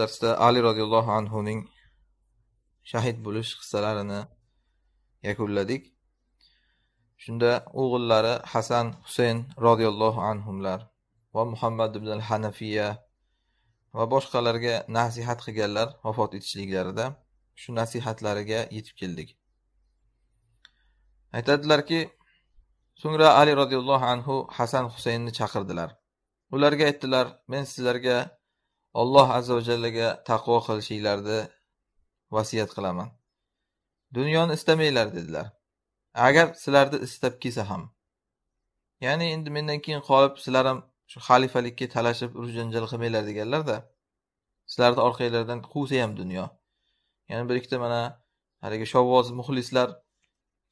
darsda ali roziyallohu anhuning shahid bo'lish qissalarini yakunladik shunda o'g'illari hasan husayn roziyallohu anhumlar va muhammad ibn al hanafiya va boshqalarga nasihat qilganlar vafot etishliklarida shu nasihatlariga yetib keldik aytadilarki so'ngra ali roziyallohu anhu hasan husaynni chaqirdilar ularga aytdilar men sizlarga Alloh azza va jallaga taqvo qilishinglarni vasiyat qilaman. Dunyoni istamanglar dedilar. Agar sizlarni istab kelsa ham. Ya'ni endi mendan keyin qolib sizlar ham shu xalifalikka talashib janjal qilmanglar deganlarda sizlarni orqanglardan quvsa ham dunyo. Ya'ni bir ikkita mana haligi shovvoz muxlislar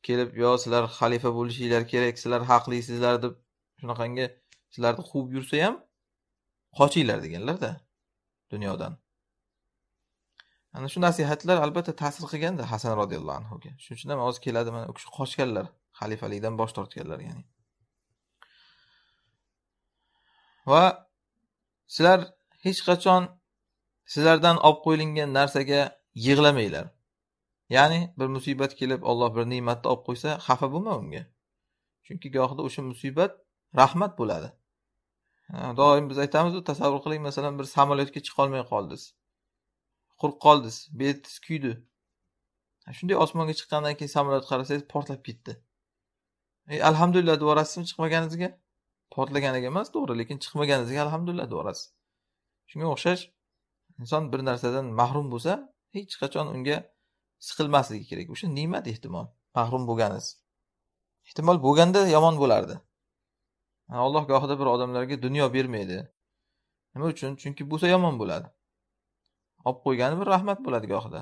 kelib yo sizlar xalifa bo'lishinglar kerak, sizlar haqlisizlar deb shunaqangi sizlarni quvib yursa ham qochinglar deganlarda. dunyodan. Ana shu nasihatlar albatta ta'sir qilganda Hasan roziyallohu anhuga. Shuning uchun ham hozir keladi mana u kishi qochganlar, xalifalikdan bosh tortganlar, ya'ni. Va sizlar hech qachon sizlardan olib qo'yilgan narsaga yig'lamanglar. Ya'ni bir musibat kelib, Alloh bir ne'matni olib qo'ysa, xafa bo'lma unga. Chunki gohida o'sha musibat rahmat bo'ladi. doim biz aytamizu tasavvur qiling masalan bir samolyotga chiqolmay qoldingiz quruq qoldiz betingiz kuydi shunday osmonga chiqqandan keyin samolyot qarasangiz portlab ketdi e, alhamdulillah deyorasizmi chiqmaganingizga portlaganiga emas to'g'ri lekin chiqmaganingizga alhamdulillah deyorasiz shunga o'xshash inson bir narsadan mahrum bo'lsa hech qachon unga siqilmasligi kerak o'sha ne'mat ehtimol mahrum bo'lganingiz ehtimol bo'lganda yomon bo'lardi Alloh gohida bir odamlarga dunyo bermaydi. Nima uchun? Chunki bo'lsa yomon bo'ladi. Olib qo'ygani bir rahmat bo'ladi gohida.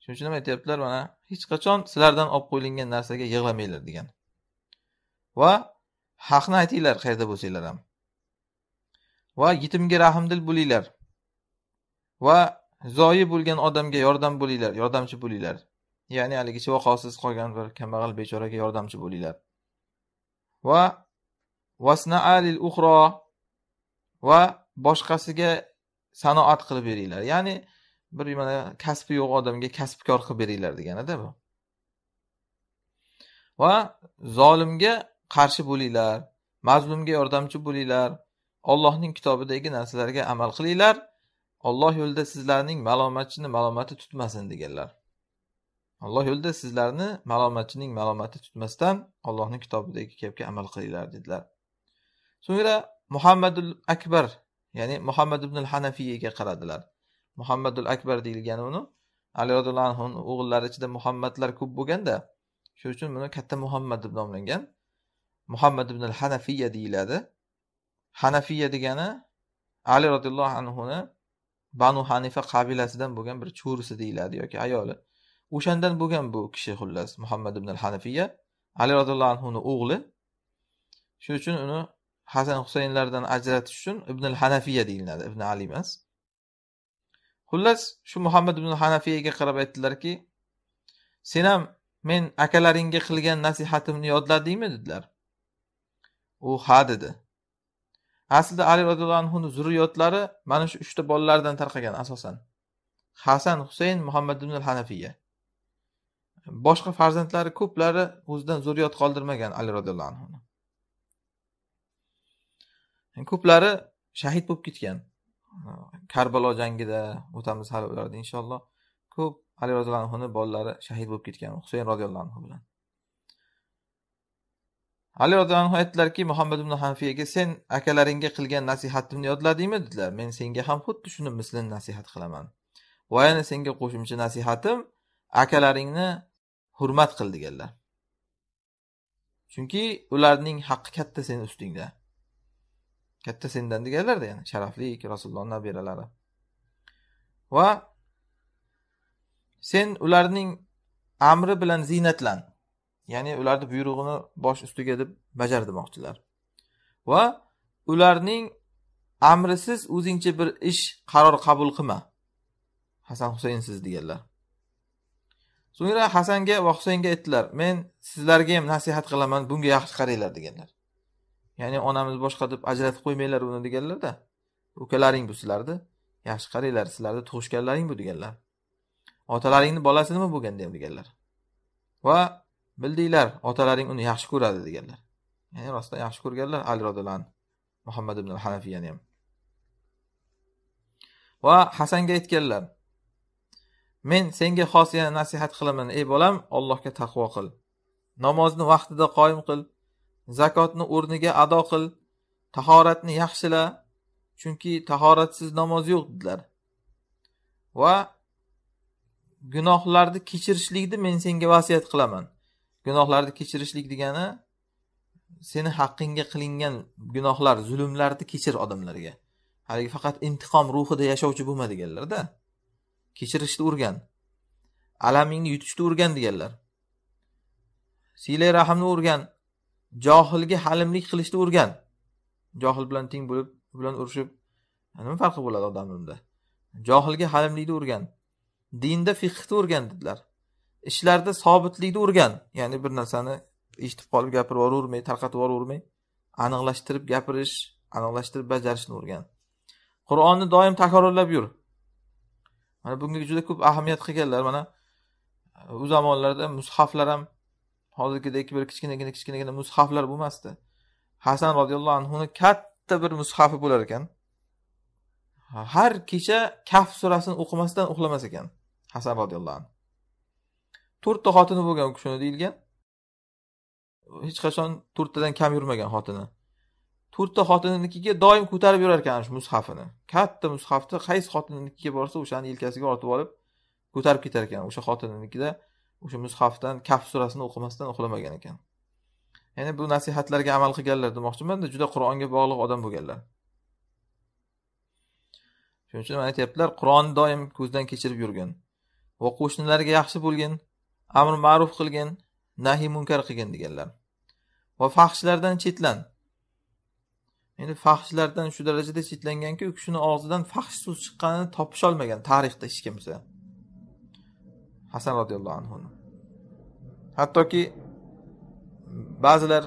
Shuning uchun ham aytyaptilar mana hech qachon sizlardan olib qo'yilgan narsaga yig'lamanglar degan. Va haqni aytinglar qayerda bo'lsanglar ham. Va yetimga rahmdil bo'linglar. Va zoyi bo'lgan odamga yordam bo'linglar, yordamchi bo'linglar. Ya'ni haligi shivaqosiz qolgan bir kambag'al bechoraga yordamchi bo'linglar. va vasnaa lil ukhra va boshqasiga sanoat qilib beringlar ya'ni bir mana kasbi yo'q odamga kasbkor qilib beringlar deganida bu va zolimga qarshi bo'linglar mazlumga yordamchi bo'linglar ollohning kitobidagi narsalarga amal qilinglar olloh yo'lida sizlarning malomatchini malomati tutmasin deganlar Alloh yo'lida sizlarni malomatchining malomati tutmasdan Allohning kitobidagi gapga amal qilinglar dedilar. So'ngra Muhammadul Akbar, ya'ni Muhammad ibn al-Hanafiyaga qaradilar. Muhammadul Akbar deyilgani uni Ali radhiyallohu anhu o'g'illari ichida Muhammadlar ko'p bo'lganda, shuning uchun buni katta Muhammad deb nomlangan. Muhammad ibn al-Hanafiya deyiladi. Hanafiya degani Ali radhiyallohu anhu Banu Hanifa qabilasidan bo'lgan bir cho'risi deyiladi yoki ayoli. o'shandan bo'lgan bu kishi xullas muhammad ibn al hanafiya ali roziyallohu anhuni o'g'li shuning uchun uni hasan husaynlardan ajratish uchun ibn al hanafiya deyiladi ibn ali emas xullas shu muhammad ibn hanafiyaga qarab aytdilarki sen ham men akalaringga qilgan nasihatimni yodladingmi dedilar u ha dedi aslida ali roziyallohu anhuni zurriyotlari mana shu uchta bolalardan tarqagan asosan hasan husayn muhammad ibn al hanafiya boshqa farzandlari ko'plari o'zidan zurriyot qoldirmagan ali roziyallohu anhu ko'plari shahid bo'lib ketgan karbalo jangida o'tamiz hali ularda inshaalloh ko'p ali roziyallohu anhuni bolalari shahid bo'lib ketgan husayn roziyallohu anhu bilan ali roziyallohu anhu aytdilarki muhammad ibn hanfiyaga sen akalaringga qilgan nasihatimni yodladingmi dedilar men senga ham xuddi shuni mislini nasihat qilaman va yana senga qo'shimcha nasihatim akalaringni hurmat qil deganlar. Chunki ularning haqqi katta sen ustingda. Katta sendan deganlarda ya'ni sharafli rasulullohni nabiralari. Va sen ularning amri bilan ziynatlan. Ya'ni ularning buyrug'ini bosh ustiga deb bajar demoqchilar. Va ularning amrisiz o'zingcha bir ish qaror qabul qilma. Hasan Husaynsiz deganlar. so'ngra hasanga va husaynga aytdilar men sizlarga ham nasihat qilaman bunga yaxshi qaranglar deganlar ya'ni onamiz boshqa deb ajratib qo'ymanglar uni deganlarda ukalaring bu sizlarni yaxshi qaranglar sizlarni tug'ishganlaring bu deganlar otalaringni bolasi nima bo'lganda ham deganlar va bildinglar otalaring uni yaxshi ko'radi deganlar ya'ni rostdan yaxshi ko'rganlar ali roziyallohu anhu muhammad ibn al hanafiyani ham va hasanga aytganlar men senga xos yana nasihat qilaman ey bolam allohga taqvo qil namozni vaqtida qoyim qil zakotni o'rniga ado qil tahoratni yaxshila chunki tahoratsiz namoz yo'q dedilar va gunohlarni kechirishlikni men senga vasiyat qilaman gunohlarni kechirishlik degani seni haqqingga qilingan gunohlar zulmlarni kechir odamlarga haligi faqat intiqom ruhida yashovchi bo'lma deganlarda kechirishni o'rgan alamingni yutishni o'rgan deganlar siylay rahmni o'rgan johilga halimlik qilishni o'rgan johil bilan teng bo'lib u bilan urushib nima farqi bo'ladi odamni unda johilga halimlikni o'rgan dinda fiqhni o'rgan dedilar ishlarda sobitlikni o'rgan ya'ni bir narsani eshitib qolib gapirib yuboravermay tarqatib yuboravermay aniqlashtirib gapirish aniqlashtirib bajarishni o'rgan qur'onni doim takrorlab yur mana bunga juda ko'p ahamiyat qilganlar mana u zamonlarda mushaflar ham hozirgidek bir kichkinagina kichkinagina mushaflar bo'lmasdi hasan roziyallohu anhuni katta bir mushafi bo'lar ekan har kecha kaf surasini o'qimasdan uxlamas ekan hasan roziyallohu anhu to'rtta xotini bo'lgan u kishini deyilgan hech qachon to'rttadan kam yurmagan xotini to'rtta xotininikiga doim ko'tarib yurar shu mushafini katta mushafni qaysi xotininikiga borsa o'shani yelkasiga ortib olib ko'tarib ketar ekan o'sha xotininikida o'sha mushafdan kaf surasini o'qimasdan uxlamagan ekan ya'ni bu nasihatlarga amal qilganlar demoqchimanda juda qur'onga bog'liq odam bo'lganlar shuning uchun aytyaptilar qur'onni doim ko'zdan kechirib yurgin va qo'shnilarga yaxshi bo'lgin amr ma'ruf qilgin nahiy munkar qilgin deganlar va faxshlardan chetlan endi fahshlardan shu darajada chetlanganki u kishini og'zidan fahsh so'z chiqqanini topisholmagan tarixda hech kimsa hasan roziyallohu anhuni hattoki ba'zilar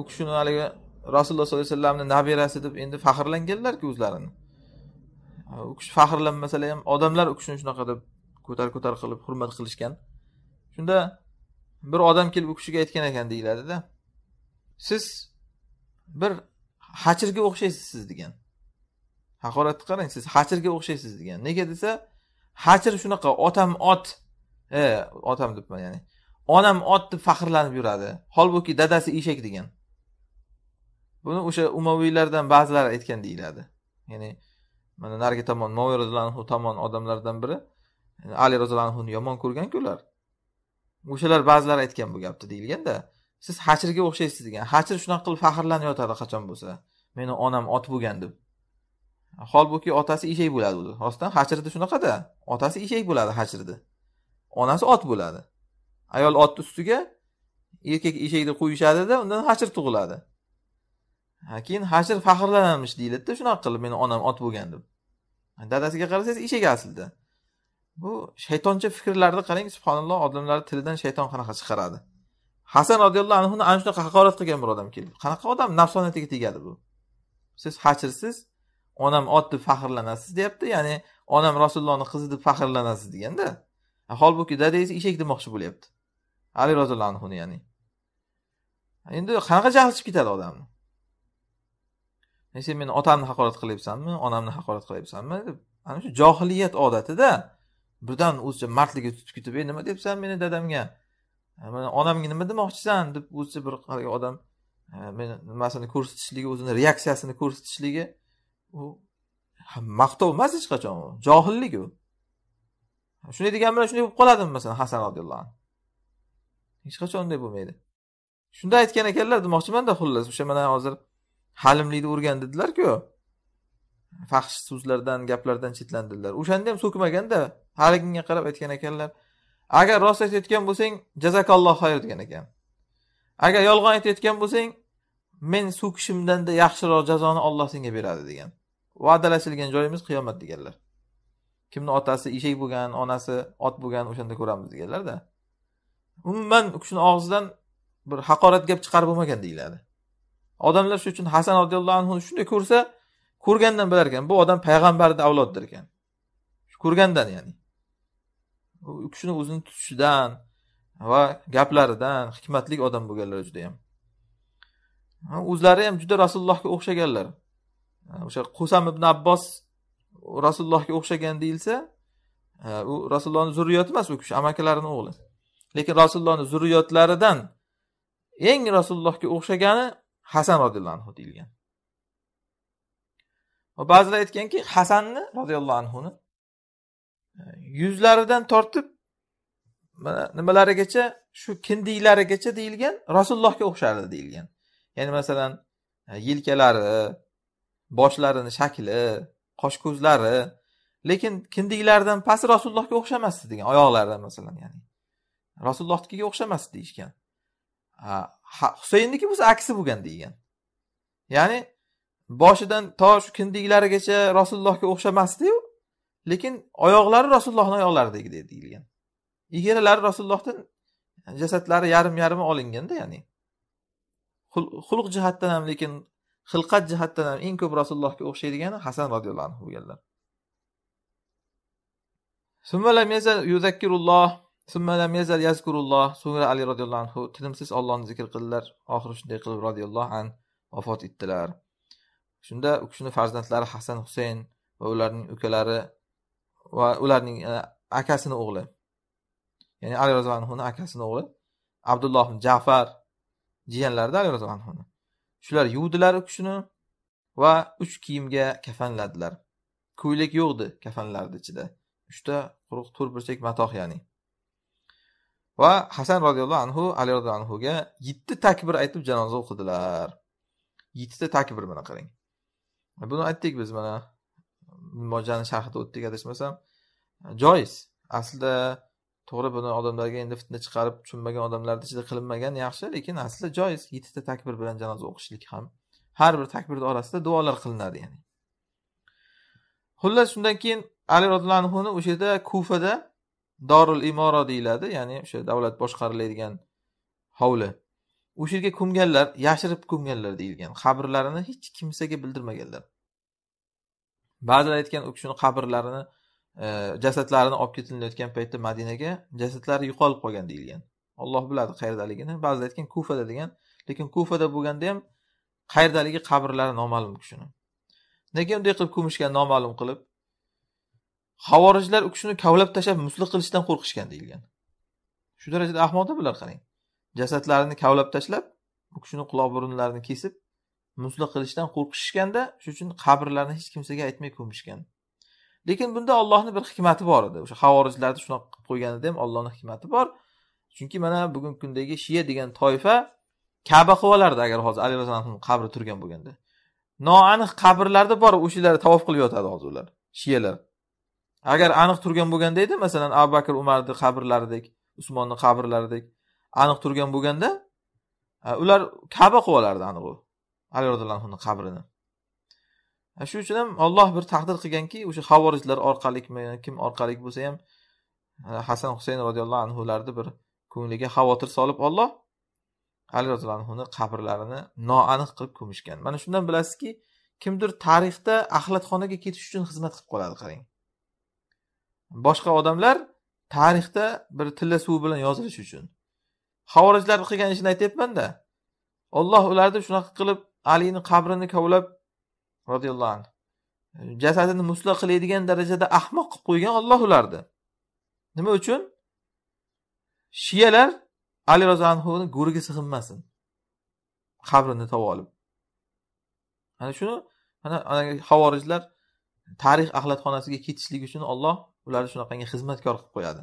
u kishini haligi rasululloh sollallohu alayhi vasallamni nabirasi deb endi faxrlanganlarku o'zlarini u kishi faxrlanmasalar ham odamlar u kishini shunaqa deb ko'tar ko'tar qilib hurmat qilishgan shunda bir odam kelib u kishiga aytgan ekan deyiladida siz bir hachirga o'xshaysiz siz degan haqoratni qarang siz hachirga o'xshaysiz degan nega desa hachir shunaqa otam ot e, otam debman ya'ni onam ot deb faxrlanib yuradi holbuki dadasi eshak degan buni o'sha umaviylardan ba'zilari aytgan deyiladi ya'ni mana narigi tomon moviy roziyallohu anhu tomon odamlardan biri ali roziyallohu anhuni yomon ko'rganku ular o'shalar ba'zilari aytgan bu gapni deyilganda siz hachirga o'xshaysiz degan hachir shunaqa qilib faxrlanib yotadi qachon bo'lsa meni onam ot bo'lgan deb holbuki otasi eshak bo'ladi o'zi rostdan hachirda shunaqada otasi eshak bo'ladi hachirda onasi ot bo'ladi ayol otni ustiga erkak eshakni qo'yishadida undan hachir tug'iladi keyin hachir faxrlanamish deyiladida shunaqa qilib meni onam ot bo'lgan deb dadasiga qarasangiz eshak aslida bu shaytoncha fikrlarni qarang subhanalloh odamlarni tilidan shayton qanaqa chiqaradi hasan roziyallohu anhuni ana shunaqa haqorat qilgan bir odam keldi qanaqa odam nafsoniyatiga tegadi bu siz hachirsiz onam ot deb faxrlanasiz deyapti ya'ni onam rasulullohni qizi deb faxrlanasiz deganda holbuki dadangiz eshak demoqchi bo'lyapti ali roziyallohu anhuni ya'ni endi qanaqa jahl chiqib ketadi odamni sen meni otamni haqorat qilyapsanmi onamni haqorat qilyapsanmi deb ana shu johiliyat odatida birdan o'zicha mardligi tutib ketib ey nima deyapsan meni dadamga E, mana onamga nima demoqchisan deb o'zicha bir haligi odam e, meni nimasini ko'rsatishligi o'zini reaksiyasini ko'rsatishligi u maqtov emas hech qachon u johillik u shunday degan bilan shunday bo'lib qoladimi masalan hasan roziyallohu anhu hech qachon unday bo'lmaydi shunda aytgan ekanlar demoqchimanda xullas o'sha mana hozir halimlikni o'rgan dedilarku faxsh so'zlardan gaplardan chetlandilar o'shanda ham so'kmaganda haliginga qarab aytgan ekanlar agar rost aytayotgan bo'lsang jazakalloh xayr degan ekan agar yolg'on aytayotgan bo'lsang men so'kishimdanda yaxshiroq jazoni olloh senga beradi degan va'dalashilgan joyimiz qiyomat deganlar kimni otasi eshak bo'lgan onasi ot bo'lgan o'shanda ko'ramiz deganlarda umuman u kishini og'zidan bir haqorat gap chiqarib bo'lmagan deyiladi odamlar shuning uchun hasan roziyallohu anhuni shunday ko'rsa ko'rgandan bilar ekan bu odam payg'ambarni avlodidir ekan ko'rgandan ya'ni u kishini o'zini tutishidan va gaplaridan hikmatli odam bo'lganlar juda yam o'zlari ham juda rasulullohga o'xshaganlar o'sha qusam ibn abbos rasulullohga o'xshagan deyilsa u rasulullohni zurriyoti emas u kishi amakilarini o'g'li lekin rasulullohni zurriyotlaridan eng rasulullohga o'xshagani hasan roziyallohu anhu deyilgan va ba'zilar aytganki hasanni roziyallohu anhuni yuzlaridan tortib mana nimalarigacha shu kindiklarigacha deyilgan rasulullohga o'xshardi deyilgan ya'ni masalan e, yelkalari boshlarini shakli qosh ko'zlari lekin kindiklaridan pasti rasulullohga o'xshamasdi degan oyoqlari masalan ya'ni rasulullohnikiga o'xshamasdi deyishgan husaynniki bo'lsa aksi bo'lgan degan ya'ni boshidan to shu kindiklarigacha rasulullohga o'xshamasdiyu lekin oyoqlari rasulullohni oyoqlaridagi deyilgan egalari rasulullohdan jasadlari yarim yarmi olinganda ya'ni xulq jihatdan ham lekin xilqat jihatdan ham eng ko'p rasulullohga o'xshaydigani hasan roziyallohu anhu bo'lganlar so'ngra ali roziyallohu anhu tinimsiz ollohni zikr qildilar oxiri shunday qilib roziyallohu an vafot etdilar shunda u kishini farzandlari hasan husayn va ularning ukalari va ularning e, akasini o'g'li ya'ni ali roziyallohu anhuni akasini o'g'li abdulloh jafar jiyanlarida ali roziyallohu anhuni shular yuvdilar u kishini va uch kiyimga kafanladilar ko'ylak yo'qdi kafanlarni ichida uchta quruq to'r burchak matoh ya'ni va hasan roziyallohu anhu ali roziyallohu anhuga yetti takbir aytib janoza o'qidilar yettita takbir mana qarang buni aytdik biz mana mojani sharhida o'tdik adashmasam joiz aslida to'g'ri buni odamlarga endi fitna chiqarib tushunmagan odamlarni ichida qilinmagan yaxshi lekin aslida joiz yettita takbir bilan janoza o'qishlik ham har bir takbirni orasida duolar qilinadi ya'ni xullas shundan keyin ali roziyallohu anhuni o'sha yerda kufada dorul imoro deyiladi ya'ni o'sha davlat boshqariladigan hovli o'sha yerga ko'mganlar yashirib ko'mganlar deyilgan qabrlarini hech kimsaga bildirmaganlar ba'zilar aytgan u kishini qabrlarini e, jasadlarini olib ketilayotgan paytda madinaga jasadlari yo'qolib qolgan deyilgan olloh biladi qayerdaligini ba'zilar aytgan kufada degan lekin kufada bo'lganda ham qayerdaligi qabrlari noma'lum u kishini nega unday qilib ko'mishgan noma'lum qilib havorijlar u kishini kavlab tashlab musli qilishdan qo'rqishgan deyilgan shu darajada ahmoqda bular qarang jasadlarini kavlab tashlab u kishini quloq burunlarini kesib musla qilishdan qo'rqishganda shuning uchun qabrlarni hech kimsaga aytmay ko'mishgan lekin bunda ollohni bir hikmati bor edi o'sha havorijlarni shunaqa qilib qo'yganida ham ollohni hikmati bor chunki mana bugungi kundagi shiya degan toifa kaba qilib olardi agar hozir ali alayhisalomni qabri turgan bo'lganda noaniq qabrlarda bor o'shalar tavof qilib yotadi hozir ular shiyalar agar aniq turgan bo'lganda edi masalan abu bakr umarni qabrlaridek usmonni qabrlaridek aniq turgan bo'lganda ular kaba qilib olardi aniq ali roziyallohu anhuni qabrini shu uchun ham olloh bir taqdir qilganki o'sha havorijlar orqalikmi kim orqali bo'lsa ham hasan husayn roziyallohu anhularni bir ko'ngliga xavotir solib olloh ali roziyallohu anhuni qabrlarini noaniq qilib ko'mishgan mana shundan bilasizki kimdir tarixda axlatxonaga ketish uchun xizmat qilib qoladi qarang boshqa odamlar tarixda bir tilla suvi bilan yozilish uchun havorijlar qilgan ishini aytyapmanda olloh ularni shunaqa qilib alini qabrini kovlab roziyallohu anhu jasadini musla qiladigan darajada ahmoq qilib qo'ygan olloh ularni nima uchun shiyalar ali roza anhuni go'riga sig'inmasin qabrini topib olib ana shuni mana havorijlar tarix axlatxonasiga ketishlik uchun olloh ularni shunaqangi xizmatkor qilib qo'yadi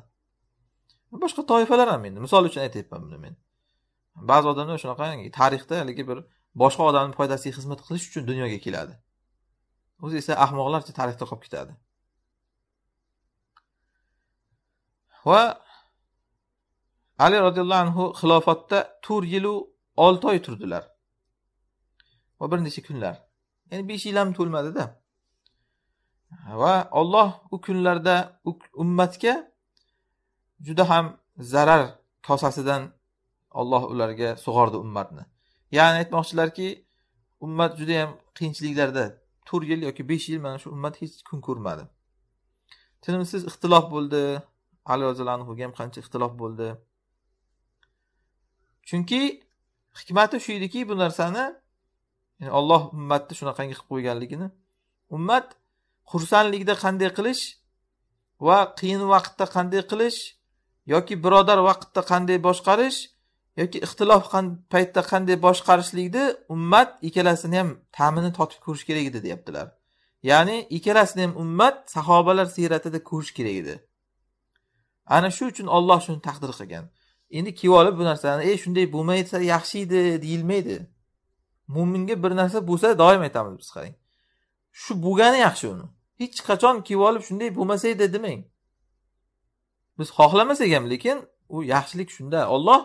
boshqa toifalar ham endi misol uchun aytyapman buni men ba'zi odamlar shunaqa tarixda haligi bir boshqa odamni foydasiga xizmat qilish uchun dunyoga keladi o'zi esa ahmoqlarcha tarixda qolib ketadi va ali roziyallohu anhu xilofatda to'rt yilu olti oy turdilar va bir necha kunlar ya'ni besh yil ham to'lmadida va olloh u kunlarda ummatga juda ham zarar kosasidan olloh ularga sug'ordi ummatni ya'ni aytmoqchilarki ummat ham qiyinchiliklarda to'rt yil yoki besh yil mana shu ummat hech kun ko'rmadi tinimsiz ixtilof bo'ldi ali roziyallohu anhuga ham qancha ixtilof bo'ldi chunki hikmati shu ediki bu narsani yani olloh ummatni shunaqangi qilib qo'yganligini ummat xursandlikda qanday qilish va qiyin vaqtda qanday qilish yoki birodar vaqtda qanday boshqarish yoki ixtilof paytda qanday boshqarishlikni ummat ikkalasini ham ta'mini totib ko'rish kerak edi deyaptilar ya'ni ikkalasini ham ummat sahobalar siyratida ko'rish kerak edi ana shu uchun olloh shuni taqdir qilgan endi kelib olib bu narsani ey shunday bo'lmaysa yaxshi edi deyilmaydi mo'minga bir narsa bo'lsa doim aytamiz biz qarang shu bo'lgani yaxshi uni hech qachon kelib olib shunday bo'lmasa edi demang biz xohlamasak ham lekin u yaxshilik shunda olloh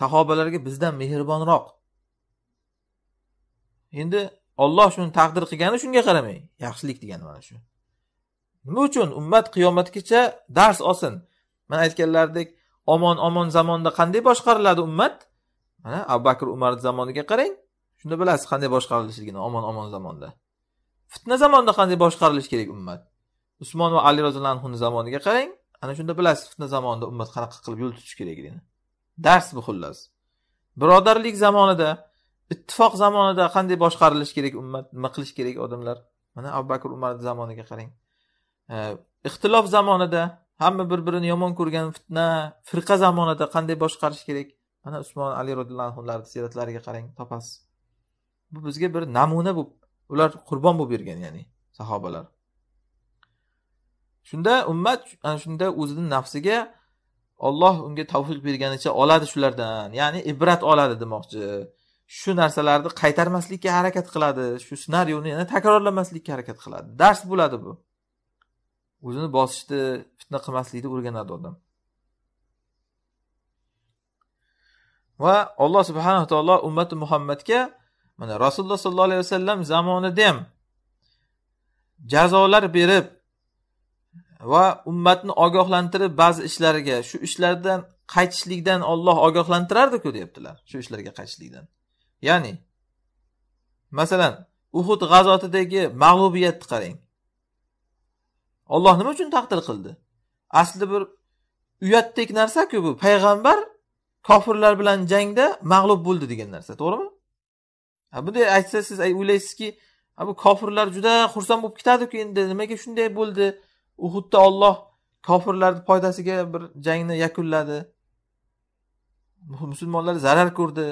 sahobalarga bizdan mehribonroq endi olloh shuni taqdir qilgani shunga qaramay yaxshilik degani mana shu nima uchun ummat qiyomatgacha dars olsin man aytganlaridek omon omon zamonda qanday boshqariladi ummat mana abu bakr umar zamoniga qarang shunda bilasiz qanday boshqarilishligini omon omon zamonda fitna zamonda qanday boshqarilishi kerak ummat usmon va ali roziyallohu anhuni zamoniga qarang ana shunda bilasiz fitna zamonida ummat qanaqa qilib yo'l tutish kerakligini dars bu xullas birodarlik zamonida ittifoq zamonida qanday boshqarilishi kerak ummat nima qilish kerak odamlar mana abu bakr umar zamoniga qarang ixtilof zamonida hamma bir birini yomon ko'rgan fitna firqa zamonida qanday boshqarish kerak mana usmon ali roziyallohu anhularni siyratlariga qarang topasiz bu bizga bir namuna bo'lib ular qurbon bo'lib bergan ya'ni sahobalar shunda ummat ana shunda o'zini nafsiga olloh unga tavfiq berganicha oladi shulardan ya'ni ibrat oladi demoqchi shu narsalarni qaytarmaslikka harakat qiladi shu ssenariyni yana takrorlamaslikka harakat qiladi dars bo'ladi bu o'zini bosishni fitna qilmaslikni o'rganadi odam va alloh subhana taolo ummati muhammadga mana rasululloh sollallohu alayhi vasallam zamonida ham jazolar berib va ummatni ogohlantirib ba'zi ishlarga shu ishlardan qaytishlikdan olloh ogohlantirardiku deyaptilar shu ishlarga qaytishlikdan ya'ni masalan uhud g'azotidagi mag'lubiyatni qarang olloh nima uchun taqdir qildi asli bir uyatdek narsaku bu payg'ambar kofirlar bilan jangda mag'lub bo'ldi degan narsa to'g'rimi bunday aytsa siz o'ylaysizki bu kofirlar juda xursand bo'lib ketadiku endi nimaga shunday bo'ldi xuddi olloh kofirlarni foydasiga bir jangni yakunladi musulmonlar zarar ko'rdi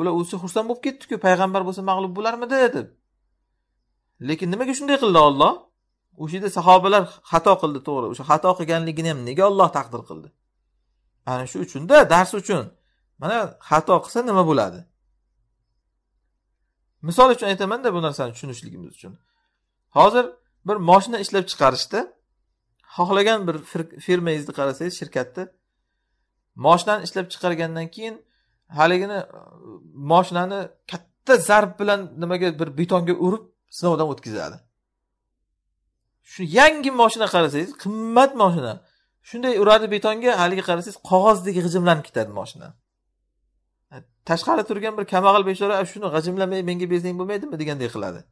ular o'zi xursand bo'lib ketdiku payg'ambar bo'lsa mag'lub bo'larmidi deb lekin nimaga shunday qildi olloh o'sha yerda sahobalar xato qildi to'g'ri o'sha xato qilganligini ham nega olloh taqdir qildi ana shu uchunda dars uchun mana xato qilsa nima bo'ladi misol uchun aytamanda bu narsani tushunishligimiz uchun hozir bir moshina ishlab chiqarishda xohlagan bir firmangizni qarasangiz shirkatni moshinani ishlab chiqargandan keyin haligini e, moshinani katta zarb bilan nimaga bir betonga urib sinovdan o'tkazadi shu yangi moshina qarasangiz qimmat moshina shunday uradi betonga haligi qarasangiz qog'ozdek g'ijimlanib ketadi moshina e, tashqari turgan bir kambag'al bechora shuni g'ijimlamay menga bersang bo'lmaydimi deganday qiladi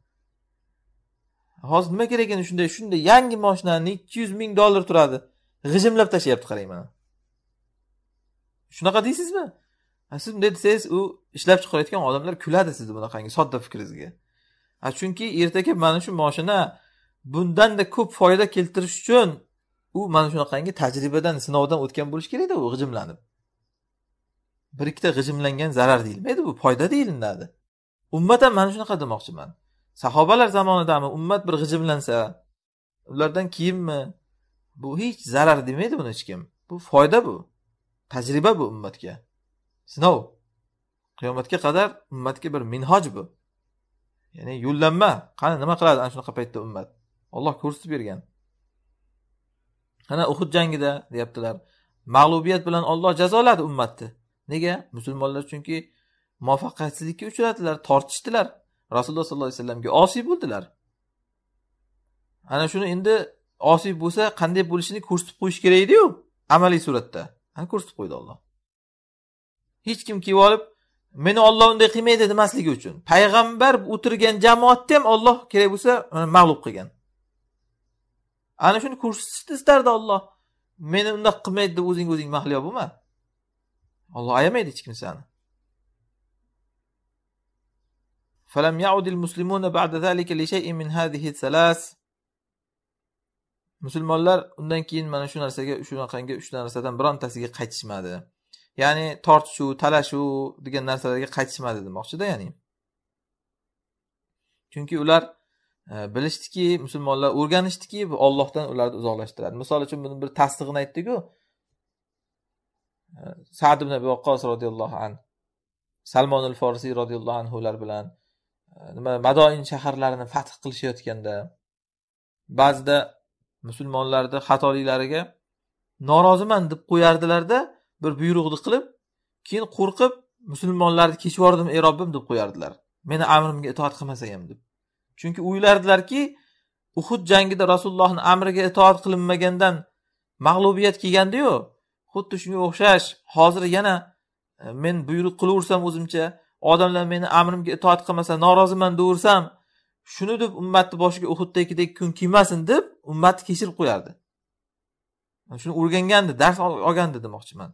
hozir nima kerakini shunday shunday yangi moshinani ikki yuz ming dollar turadi g'ijimlab tashlayapti qarang mana shunaqa deysizmi siz bunday desangiz u ishlab chiqarayotgan odamlar kuladi sizni bunaqangi sodda fikringizga chunki ertaga mana shu moshina bundanda ko'p foyda keltirish uchun u mana shunaqangi tajribadan sinovdan o'tgan bo'lishi kerakda u g'ijimlanib bir ikkita g'ijimlangan zarar deyilmaydi bu foyda deyilinadi ummatan mana shunaqa demoqchiman sahobalar zamonidami ummat bir g'ijimlansa ulardan keyinmi bu hech zarar demaydi buni hech kim bu foyda bu tajriba bu ummatga sinov qiyomatga qadar ummatga bir minhoj bu ya'ni yo'llanma qani nima qiladi ana shunaqa paytda ummat olloh ko'rsatib bergan ana uhud jangida deyaptilar mag'lubiyat bilan olloh jazoladi ummatni nega musulmonlar chunki muvaffaqiyatsizlikka uchradilar tortishdilar rasululloh sollallohu alayhi vasallamga osiy bo'ldilar ana shuni endi osiy bo'lsa qanday bo'lishini ko'rsatib qo'yish kerak ediyu amaliy suratda ana ko'rsatib qo'ydi olloh hech kim kelib olib meni olloh unday qilmaydi demasligi uchun payg'ambar o'tirgan jamoatni ham olloh kerak bo'lsa mag'lub qilgan ana shuni ko'rsatishni istardi olloh meni undaq qilmaydi deb o'zing o'zing mahliyo bo'lma olloh ayamaydi hech kimsani فلم يعد المسلمون بعد ذلك لشيء من هذه الثلاث musulmonlar undan keyin mana shu narsaga shunaqangi uch narsadan birontasiga qaytishmadi ya'ni tortishuv talashuv degan narsalarga qaytishmadi demoqchida ya'ni chunki ular e, bilishdiki musulmonlar o'rganishdiki bu ollohdan ularni uzoqlashtiradi misol uchun buni bir tasdig'ini aytdiku e, sad ibn abi vaqqos roziyallohu anhu salmonul forsiy roziyallohu anhular bilan Э, nima madoin shaharlarini fath qilishayotganda ba'zida musulmonlarni xatoliklariga noroziman deb qo'yardilarda bir buyruqni qilib keyin qo'rqib musulmonlarni kechib yubordim ey robbim deb qo'yardilar meni amrimga itoat qilmasa ham deb chunki o'ylardilarki uhud jangida rasulullohni amriga itoat qilinmagandan mag'lubiyat kelgandiyu xuddi shunga o'xshash hozir yana e, men buyruq qilaversam o'zimcha odamlar meni amrimga itoat qilmasa noroziman deyaversam shuni deb ummatni boshiga uhuddagidek kun kiymasin deb ummatni kechirib qo'yardi shuni o'rgangandi dars olgandi demoqchiman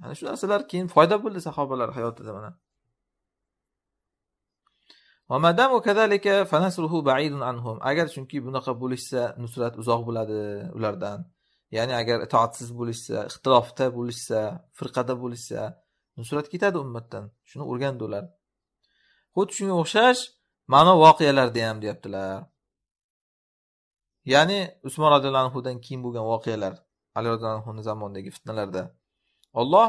mana shu narsalar keyin foyda bo'ldi sahobalar hayotida mana agar chunki bunaqa bo'lishsa nusrat uzoq bo'ladi ulardan ya'ni agar itoatsiz bo'lishsa ixtilofda bo'lishsa firqada bo'lishsa nusrat ketadi ummatdan shuni o'rgandi ular xuddi shunga o'xshash ma'no voqealarda ham deyaptilar ya'ni usmon roziyallohu anhudan keyin bo'lgan voqealar ali roziyallohu anhuni zamonidagi fitnalarda olloh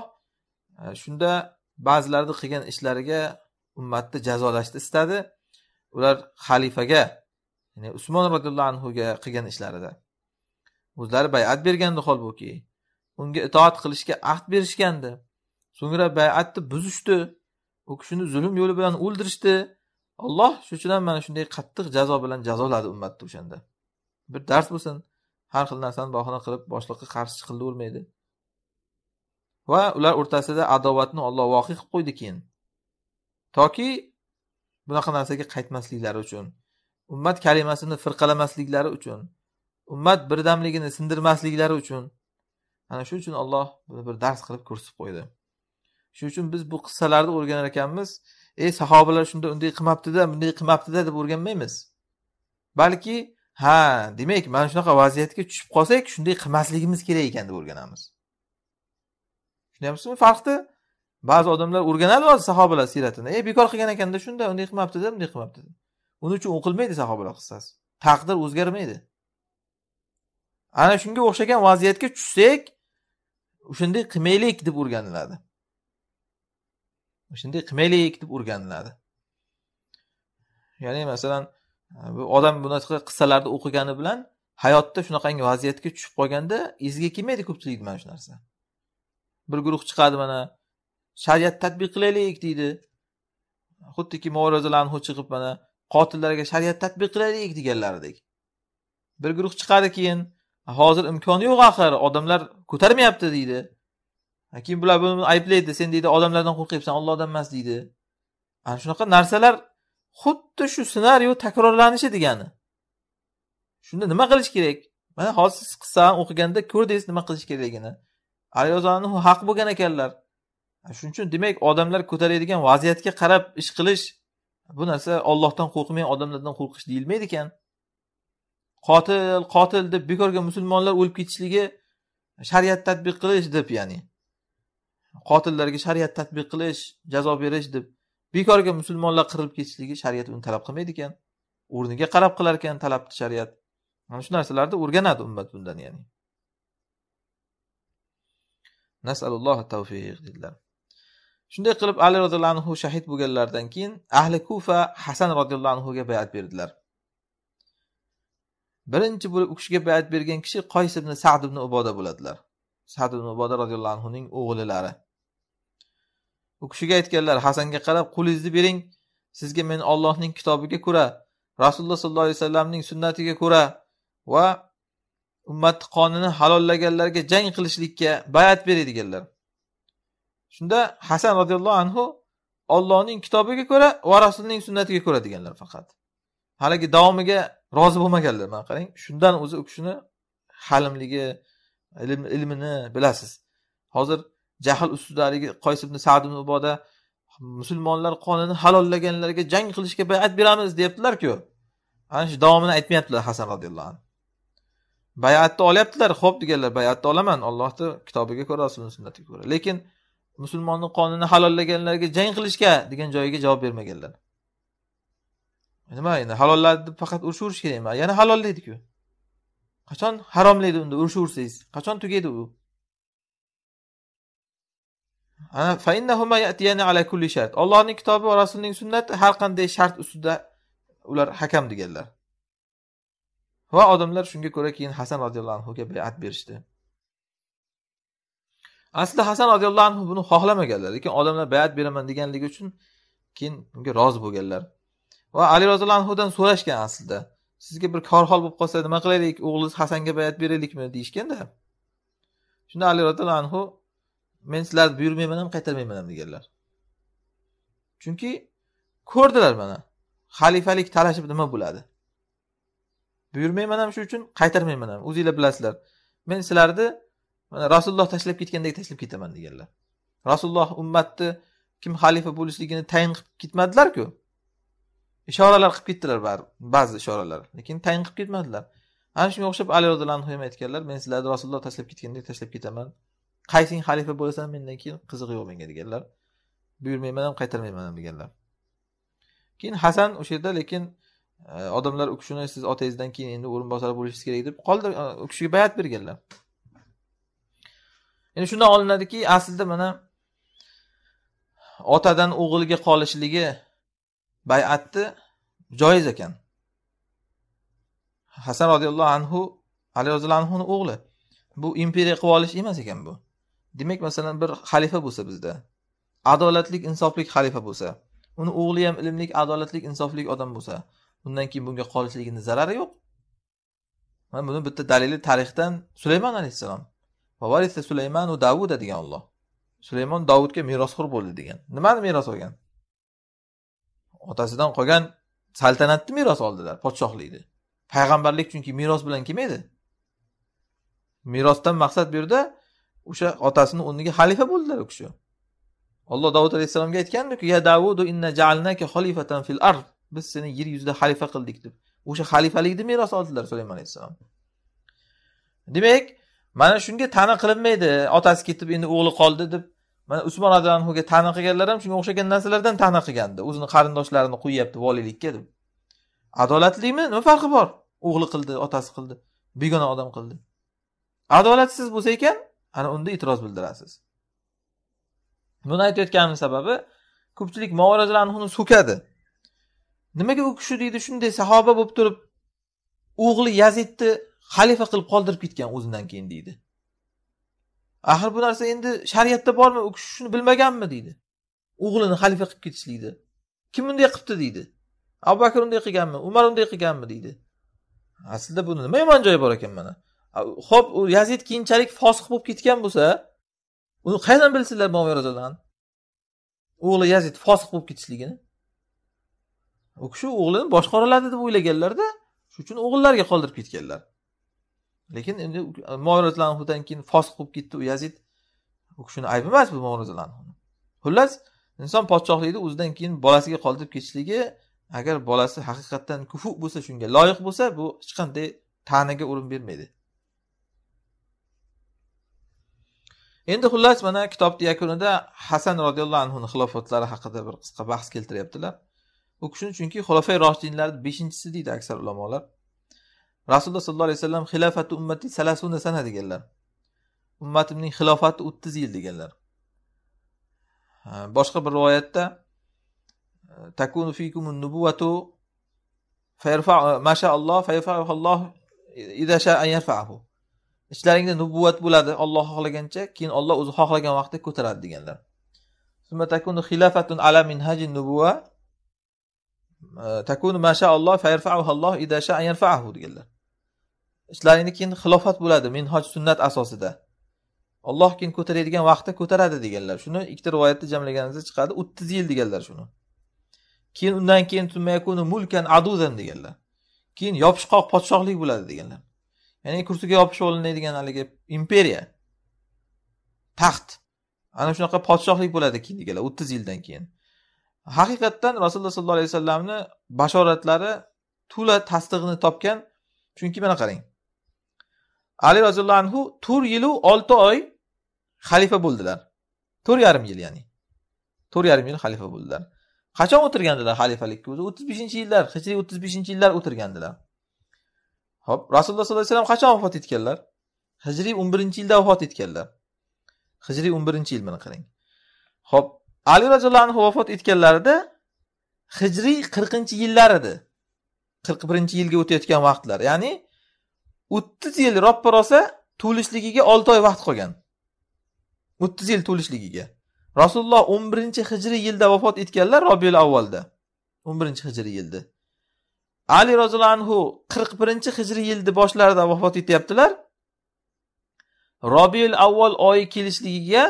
e, shunda ba'zilarni qilgan ishlariga ummatni jazolashni istadi ular xalifaga ya'ni usmon roziyallohu anhuga qilgan ishlarida o'zlari bayat bergandi holbuki unga itoat qilishga ahd berishgandi so'ngra bay'atni buzishdi u kishini zulm yo'li bilan o'ldirishdi alloh shuning uchun ham mana shunday qattiq jazo bilan jazoladi ummatni o'shanda bir dars bo'lsin har xil narsani bahona qilib boshliqqa qarshi chiqilavermaydi va ular o'rtasida adovatni olloh voqe qilib qo'ydi keyin toki bunaqa narsaga qaytmasliklari uchun ummat kalimasini firqalamasliklari uchun ummat birdamligini sindirmasliklari uchun ana shu uchun olloh buni bir dars qilib ko'rsatib qo'ydi shuning uchun biz bu qissalarni o'rganar ekanmiz ey sahobalar shunda unday qilmabdida bunday qilmabdida deb o'rganmaymiz balki ha demak mana shunaqa vaziyatga tushib qolsak shunday qilmasligimiz kerak ekan deb o'rganamiz tushunyapsizmi farqni ba'zi odamlar o'rganadi hozir sahobalar siyratini ey bekor qilgan ekanda shunda unday qilmabdida bunday qilmabdida uning uchun o'qilmaydi sahobalar qissasi taqdir o'zgarmaydi ana shunga o'xshagan vaziyatga tushsak o'shanday qilmaylik deb o'rganiladi shunday qilmaylik deb o'rganiladi ya'ni masalan e, bu odam bunaqa qissalarni o'qigani bilan hayotda shunaqangi vaziyatga tushib qolganda esiga kelmaydi ko'pchilikni mana shu narsa bir guruh chiqadi mana shariat tatbiq qilaylik deydi xuddiki mo'razalarni chiqib mana qotillarga shariat tatbiq qilaylik deganlaridek bir guruh chiqadi keyin hozir imkoni yo'q axir odamlar ko'tarmayapti deydi keyin bular buni ayblaydi sen deydi odamlardan qo'rqyapsan ollohdan emas deydi ana shunaqa narsalar xuddi shu ssenariy takrorlanishi degani shunda nima qilish kerak mana hozir siz qissani o'qiganda ko'rdingiz nima qilish kerakligini ayozani haq bo'lgan ekanlar shuning uchun demak odamlar ko'taradigan vaziyatga qarab ish qilish bu narsa ollohdan qo'rqmang odamlardan qo'rqish deyilmaydi ekan qotil qotil deb bekorga musulmonlar o'lib ketishligi shariat tadbiq qilish deb ya'ni qotillarga shariat tatbiq qilish jazo berish deb bekorga musulmonlar qirilib ketishligi shariat uni talab qilmaydi ekan o'rniga qarab qilar ekan talabni shariat mana shu narsalarni o'rganadi ummat bundan ya'ni nasalulloh tavfiq dedilar shunday qilib ali roziyallohu anhu shahid bo'lganlaridan keyin ahli kufa hasan roziyallohu anhuga bayat berdilar birinchi bo'lib u kishiga bayat bergan kishi qoys ibn sad ibn uboda bo'ladilar sad ibn uboda roziyallohu anhuning o'g'illari u kishiga aytganlar hasanga qarab qo'lingizni bering sizga men ollohning kitobiga ko'ra rasululloh sollallohu alayhi vasallamning sunnatiga ko'ra va ummatni qonini halollaganlarga jang qilishlikka bayat beradiganlar shunda hasan roziyallohu anhu ollohning kitobiga ko'ra va rasulning sunnatiga ko'ra deganlar faqat haligi davomiga rozi bo'lmaganlar mana qarang shundan o'zi u kishini halimligi ilmini bilasiz hozir jahl ustida haligi qoys ibn sad ibn uboda musulmonlar qonini halollaganlarga jang qilishga bayat beramiz deyaptilarku ana shu davomini aytmayaptilar hasan roziyallohu anhu bayatni olyaptilar ho'p deganlar bayatni olaman ollohni kitobiga ko'ra rasulni sunnatiga ko'ra lekin musulmonni qonini halollaganlarga jang qilishga degan joyiga javob bermaganlar nima endi halolladi deb faqat urushaverish kerakmi yana halollaydiku qachon haromlaydi unda urushaversangiz qachon tugaydi u ollohning kitobi va rasulning sunnati har qanday shart ustida ular hakam deganlar va odamlar shunga ko'ra keyin hasan roziyallohu anhuga bayat berishdi aslida hasan roziyallohu anhu buni xohlamaganlar lekin odamlar bayat beraman deganligi uchun keyin unga rozi bo'lganlar va ali roziyallohu anhudan so'rashgan aslida sizga bir korhol bo'lib qolsa nima qilaylik o'g'lingiz hasanga bayat beraylikmi deyishganda shunda ali roziyallohu anhu men sizlarni buyurmayman ham qaytarmayman ham deganlar chunki ko'rdilar mana xalifalik talashib nima bo'ladi buyurmayman ham shu uchun qaytarmayman ham o'zinglar bilasizlar men sizlarni mana rasululloh tashlab ketgandek tashlab ketaman deganlar rasululloh ummatni kim xalifa bo'lishligini tayin qilib ketmadilarku ishoralar qilib ketdilar ba'zi ishoralar lekin tayin qilib ketmadilar ana shunga o'xshab ali roziyallohu anhu ham aytganlar men sizlarni rasululloh tashlab ketgandek tashlab ketaman qaysing xalifa bo'lasan mendan keyin qizig'i yo'q menga deganlar buyurmayman ham qaytarmayman ham deganlar keyin hasan o'sha yerda lekin e, odamlar u kishini siz otangizdan keyin endi o'rinbosar bo'lishingiz kerak deb qoldi e, u kishiga bayat berganlar endi shundan olinadiki aslida mana otadan o'g'ilga qolishligi bayatni joiz ekan hasan roziyallohu anhu ali roziyallohu anhuni o'g'li bu imperiya qilib olish emas ekan bu demak masalan bir xalifa bo'lsa bizda adolatlik insoflik xalifa bo'lsa uni o'g'li ham ilmli adolatli insofli odam bo'lsa undan keyin bunga qolishligini zarari yo'q mana buni bitta dalili tarixdan sulaymon alayhissalom vavarisa sulaymanu davuda degan olloh sulaymon davudga merosxo'r bo'ldi degan nimani meros olgan otasidan qolgan saltanatni meros oldilar podshohlikni payg'ambarlik chunki meros bilan kelmaydi merosdan maqsad bu yerda o'sha otasini o'rniga xalifa bo'ldilar u kishi alloh davud alayhissalomga aytgandiku ya davudu inna jaalnaka xalifatan fil ard biz seni yer yuzida xalifa qildik deb o'sha xalifalikni meros oldilar sulaymon alayhissalom demak mana shunga tana qilinmaydi otasi ketib endi o'g'li qoldi deb mana usmon roziyallohu anhuga tana qilganlar ham shunga o'xshagan narsalardan tana qilgandi o'zini qarindoshlarini qo'yyapti voliylikka deb adolatlimi nima farqi bor o'g'li qildi otasi qildi begona odam qildi adolatsiz bo'lsa ekan ana unda e'tiroz bildirasiz buni aytayotganimni sababi ko'pchilik movarazlarni so'kadi nimaga u kishi deydi shunday sahoba bo'lib turib o'g'li yazidni xalifa qilib qoldirib ketgan o'zidan keyin deydi axir bu narsa endi shariatda bormi u kishi shuni bilmaganmi deydi o'g'lini xalifa qilib ketishlikni kim bunday qilibdi deydi abu bakr unday qilganmi umar unday qilganmi deydi aslida buni nima yomon joyi bor ekan mana ho'p u yazid keyinchalik fosiq bo'lib ketgan bo'lsa uni qayerdan bilsinlar movarozadan o'g'li yazid fosiq bo'lib ketishligini u kishi o'g'lini boshqaroladi deb o'ylaganlarda shuning uchun o'g'illariga qoldirib ketganlar lekin endi movarozalanhudan keyin fosiq bo'lib ketdi u yazid u kishini aybi emas bu movarozalanhu xullas inson podshohlikni o'zidan keyin bolasiga qoldirib ketishligi agar bolasi haqiqatdan kufu bo'lsa shunga loyiq bo'lsa bu hech qanday ta'naga o'rin bermaydi endi xullas mana kitobni yakunida hasan roziyallohu anhuni xilofatlari haqida bir qisqa bahs keltiryaptilar u kishini chunki xulofay roshidinlarni beshinchisi deydi aksar ulamolar rasululloh sollallohu alayhi vasallam xilofati ummati salasuna sana deganlar ummatimning xilofati o'ttiz yil deganlar boshqa bir rivoyatda takunu fikumun nubuvatu masha alloh ichlaringda nubuvvat bo'ladi olloh xohlagancha keyin olloh o'zi xohlagan vaqtda ko'taradi deganlar idasha deganlar ishlaringni keyin xilofat bo'ladi minhoj sunnat asosida olloh keyin ko'taradigan vaqtda ko'taradi deganlar shuni ikkita rivoyatda jamlaganimizda chiqadi o'ttiz yil deganlar shuni keyin undan keyin mulkan aduzan deganlar keyin yopishqoq podshohlik bo'ladi deganlar ya'ni kursiga yopishib olinadigan haligi imperiya taxt ana shunaqa podshohlik bo'ladi keyingilar o'ttiz yildan keyin haqiqatdan rasululloh sollallohu alayhi vasallamni bashoratlari to'la tasdig'ini topgan chunki mana qarang ali roziyallohu anhu to'rt yilu olti oy xalifa bo'ldilar to'rt yarim yil ya'ni to'rt yarim yil xalifa bo'ldilar qachon o'tirgandilar xalifalikka o'zi o'ttiz beshinchi yillar hijriy o'ttiz beshinchi yillar o'tirgandilar Hop, Rasululloh sollallohu alayhi vasallam qachon vafot etganlar? Hijriy o'n birinchi yilda vafot etganlar. Hijriy o'n birinchi yil mana qarang. Hop, Ali roziyallohu anhu vafot etganlarida Hijriy qirqinchi yillar edi. qirq birinchi yilga o'tayotgan vaqtlar, ya'ni o'ttiz yil roppa rosa to'lishligiga olti oy vaqt qolgan. o'ttiz yil to'lishligiga. Rasululloh o'n birinchi hijriy yilda vafot etganlar Robiul avvalda. o'n birinchi hijriy yilda. ali roziyallohu anhu qirq birinchi hijriy yilni boshlarida vafot etyaptilar robiul avval oyi kelishligiga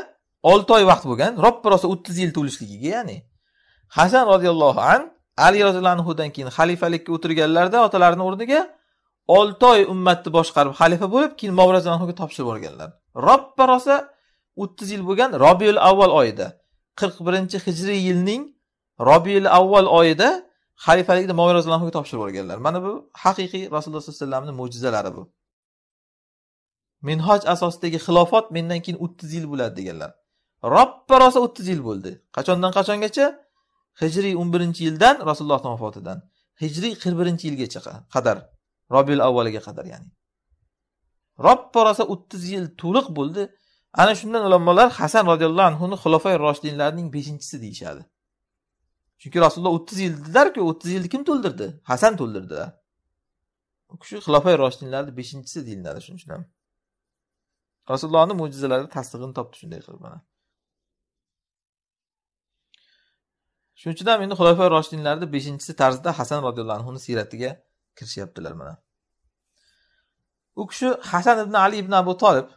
olti oy vaqt bo'lgan roppa rosa o'ttiz yil to'lishligiga ya'ni hasan roziyallohu an ali roziyallohu anhudan keyin xalifalikka o'tirganlarida otalarini o'rniga olti oy ummatni boshqarib xalifa bo'lib keyin movrazan anhuga topshirib yuborganlar roppa rosa o'ttiz yil bo'lgan robiul avval oyida qirq birinchi hijriy yilning robiul avval oyida xalifalikni moviy roziyallohuga topshirib olganlar mana bu haqiqiy rasululloh sallallohu alayhi vasallamni mo'jizalari bu minhoj asosidagi xilofat mendan keyin o'ttiz yil bo'ladi deganlar roppa rosa o'ttiz yil bo'ldi qachondan qachongacha hijriy o'n birinchi yildan rasulullohni vafotidan hijriy qirq birinchi yilgacha qadar robil avvaliga qadar ya'ni roppa rosa o'ttiz yil to'liq bo'ldi ana shundan ulamolar hasan roziyallohu anhuni xulofay roshidinlarning beshinchisi deyishadi chunki rasululloh o'ttiz yil dedilarku o'ttiz yilni kim to'ldirdi hasan to'ldirdilar u kishi xilofay roshidinlarni beshinchisi deyiladi shuning uchun ham rasulullohni mo'jizalari tasdig'ini topdi shunday qilib mana shuning uchun ham endi xulofay roshidinlarni beshinchisi tarzida hasan roziyallohu anhuni siyratiga kirishyaptilar mana u kishi hasan ibn ali ibn abu tolib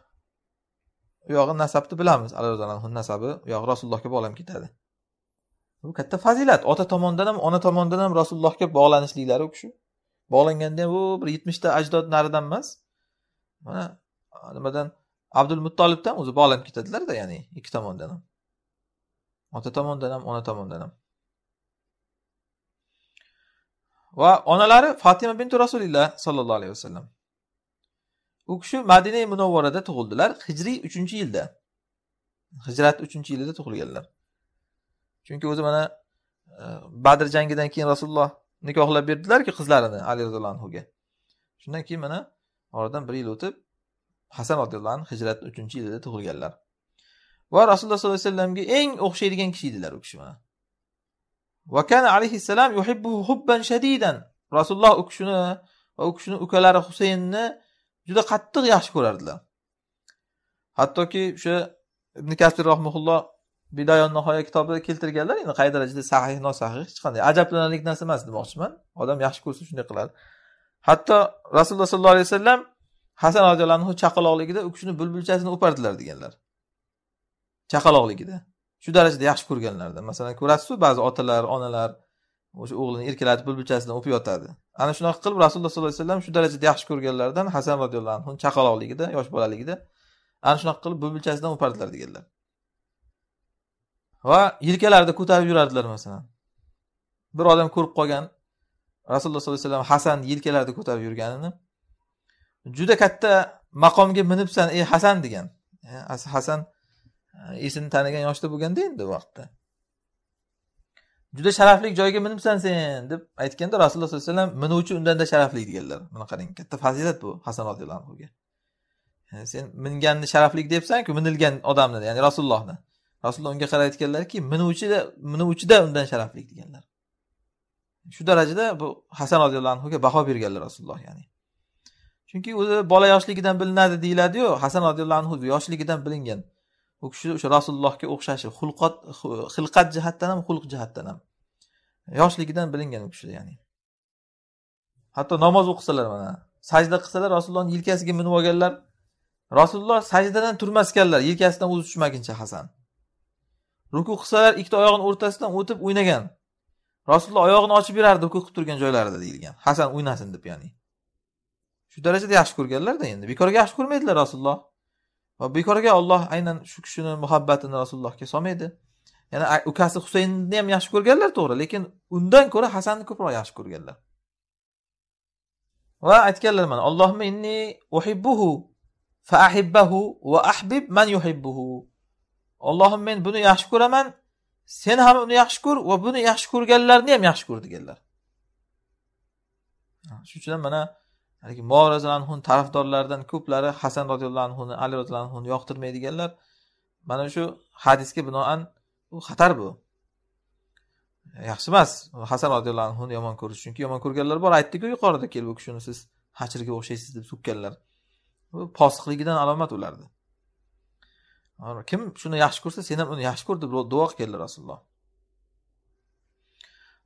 u yog'i nasabni bilamiz ali roziyallohu nasabi u yog'i rasulullohga bog'lanib ketadi bu katta fazilat ota tomondan ham ona tomondan ham rasulullohga bog'lanishliklari u kishi bog'langanda u bir yetmishta ajdod naridan emas mana nimadan abdul muttolibdan o'zi bog'lanib ketadilarda ya'ni ikki tomondan ham ota tomondan ham ona tomondan ham va onalari fatima bintu rasulilloh sollallohu alayhi vasallam u kishi madina munavvarada tug'ildilar hijriy uchinchi yilda hijrat uchinchi yilida tug'ilganlar chunki o'zi mana e, badr jangidan keyin rasululloh nikohlab berdilarku qizlarini ali roziyallohu anhuga shundan keyin mana oradan bir yil o'tib hasan roziyallohu anhu hijratni uchinchi yilida tug'ilganlar va rasululloh sollallohu alayhi vasallamga eng o'xshaydigan kishi edilar u kishi mana vakana alayhissalom hubban shadidan rasululloh u kishini va u kishini ukalari husaynni juda qattiq yaxshi ko'rardilar hattoki o'sha ibn kasir rahmaulloh bidoya nihoya kitobida keltirganlar endi qay darajada sahih nosahih hech qanday ajablanarlik narsa emas demoqchiman odam yaxshi ko'rsa shunday qiladi hatto rasululloh sollallohu alayhi vasallam hasan roziyallohu anhu chaqaloqligida u kishini bulbulchasini o'pardilar deganlar chaqaloqligida shu darajada yaxshi ko'rganlarda masalan ko'rasizku ba'zi otalar onalar o'sha o'g'lini erkalatib bulbulchasidan o'pib yotadi ana shunaqa qilib rasululloh sollallohu alayhi vasallam shu darajada yaxshi ko'rganlaridan hasan roziyallohu anhu chaqaloqligida yosh bolaligida ana shunaqa qilib bulbulchasidan o'pardilar deganlar va yelkalarida ko'tarib yurardilar masalan bir odam ko'rib qolgan rasululloh sollallohu alayhi vasallam hasan yelkalarida ko'tarib yurganini juda katta maqomga minibsan ey hasan degan e, hasan e, esini tanigan yoshda bo'lganda endi vaqtda juda sharafli joyga minibsan sen deb aytganda rasululloh sollallohu alayhi vasallam minuvchi undanda sharafli deganlar buni qarang katta fazilat bu hasan roziyallohu anhuga e, sen minganni sharaflik deyapsanku minilgan odamni ya'ni rasulullohni rasululloh unga qarab aytganlarki minuvchida minuvchida undan sharafli deganlar shu darajada bu hasan roziyallohu anhuga baho berganlar rasululloh ya'ni chunki o'zi bola yoshligidan bilinadi deyiladiyu hasan roziyallohu anhu yoshligidan bilingan u kishi o'sha rasulullohga o'xshashi xulqat xilqat jihatdan ham xulq jihatdan ham yoshligidan bilingan u kishi ya'ni hatto namoz o'qisalar mana sajda qilsalar rasulullohni yelkasiga minib olganlar rasululloh sajdadan turmaskanlar yelkasidan o'zi tushmaguncha hasan ruku qilsalar ikkita oyog'ini o'rtasidan o'tib o'ynagan rasululloh oyog'ini ochib berardi ruku qilib turgan joylarida deyilgan hasan o'ynasin deb ya'ni shu darajada yaxshi ko'rganlarda endi bekorga yaxshi ko'rmaydilar rasululloh va bekorga olloh aynan shu kishini muhabbatini rasulullohga solmaydi yana ukasi husaynni ham yaxshi ko'rganlar to'g'ri lekin undan ko'ra hasanni ko'proq yaxshi ko'rganlar va aytganlar mana allohimma inni uhibbuhu fa ahibbahu va ahbib man yuhibbuhu ollohim men buni yaxshi ko'raman, sen ham uni yaxshi ko'r va buni yaxshi ko'rganlarni ham yaxshi ko'r deganlar. Shuning uchun mana haligi roziyallohu anhu tarafdorlaridan ko'plari Hasan roziyallohu anhuni, Ali roziyallohu anhuni yoqtirmaydiganlar mana shu hadisga binoan bu xatar bu. Yaxshi emas. Hasan roziyallohu anhuni yomon ko'rish, chunki yomon ko'rganlar bor, aytdiku ku yuqorida bu kishini siz hachirga o'xshaysiz deb so'kkanlar. Bu posiqligidan alomat ularni kim shuni yaxshi ko'rsa sen ham uni yaxshi ko'r deb duo qilganlar rasululloh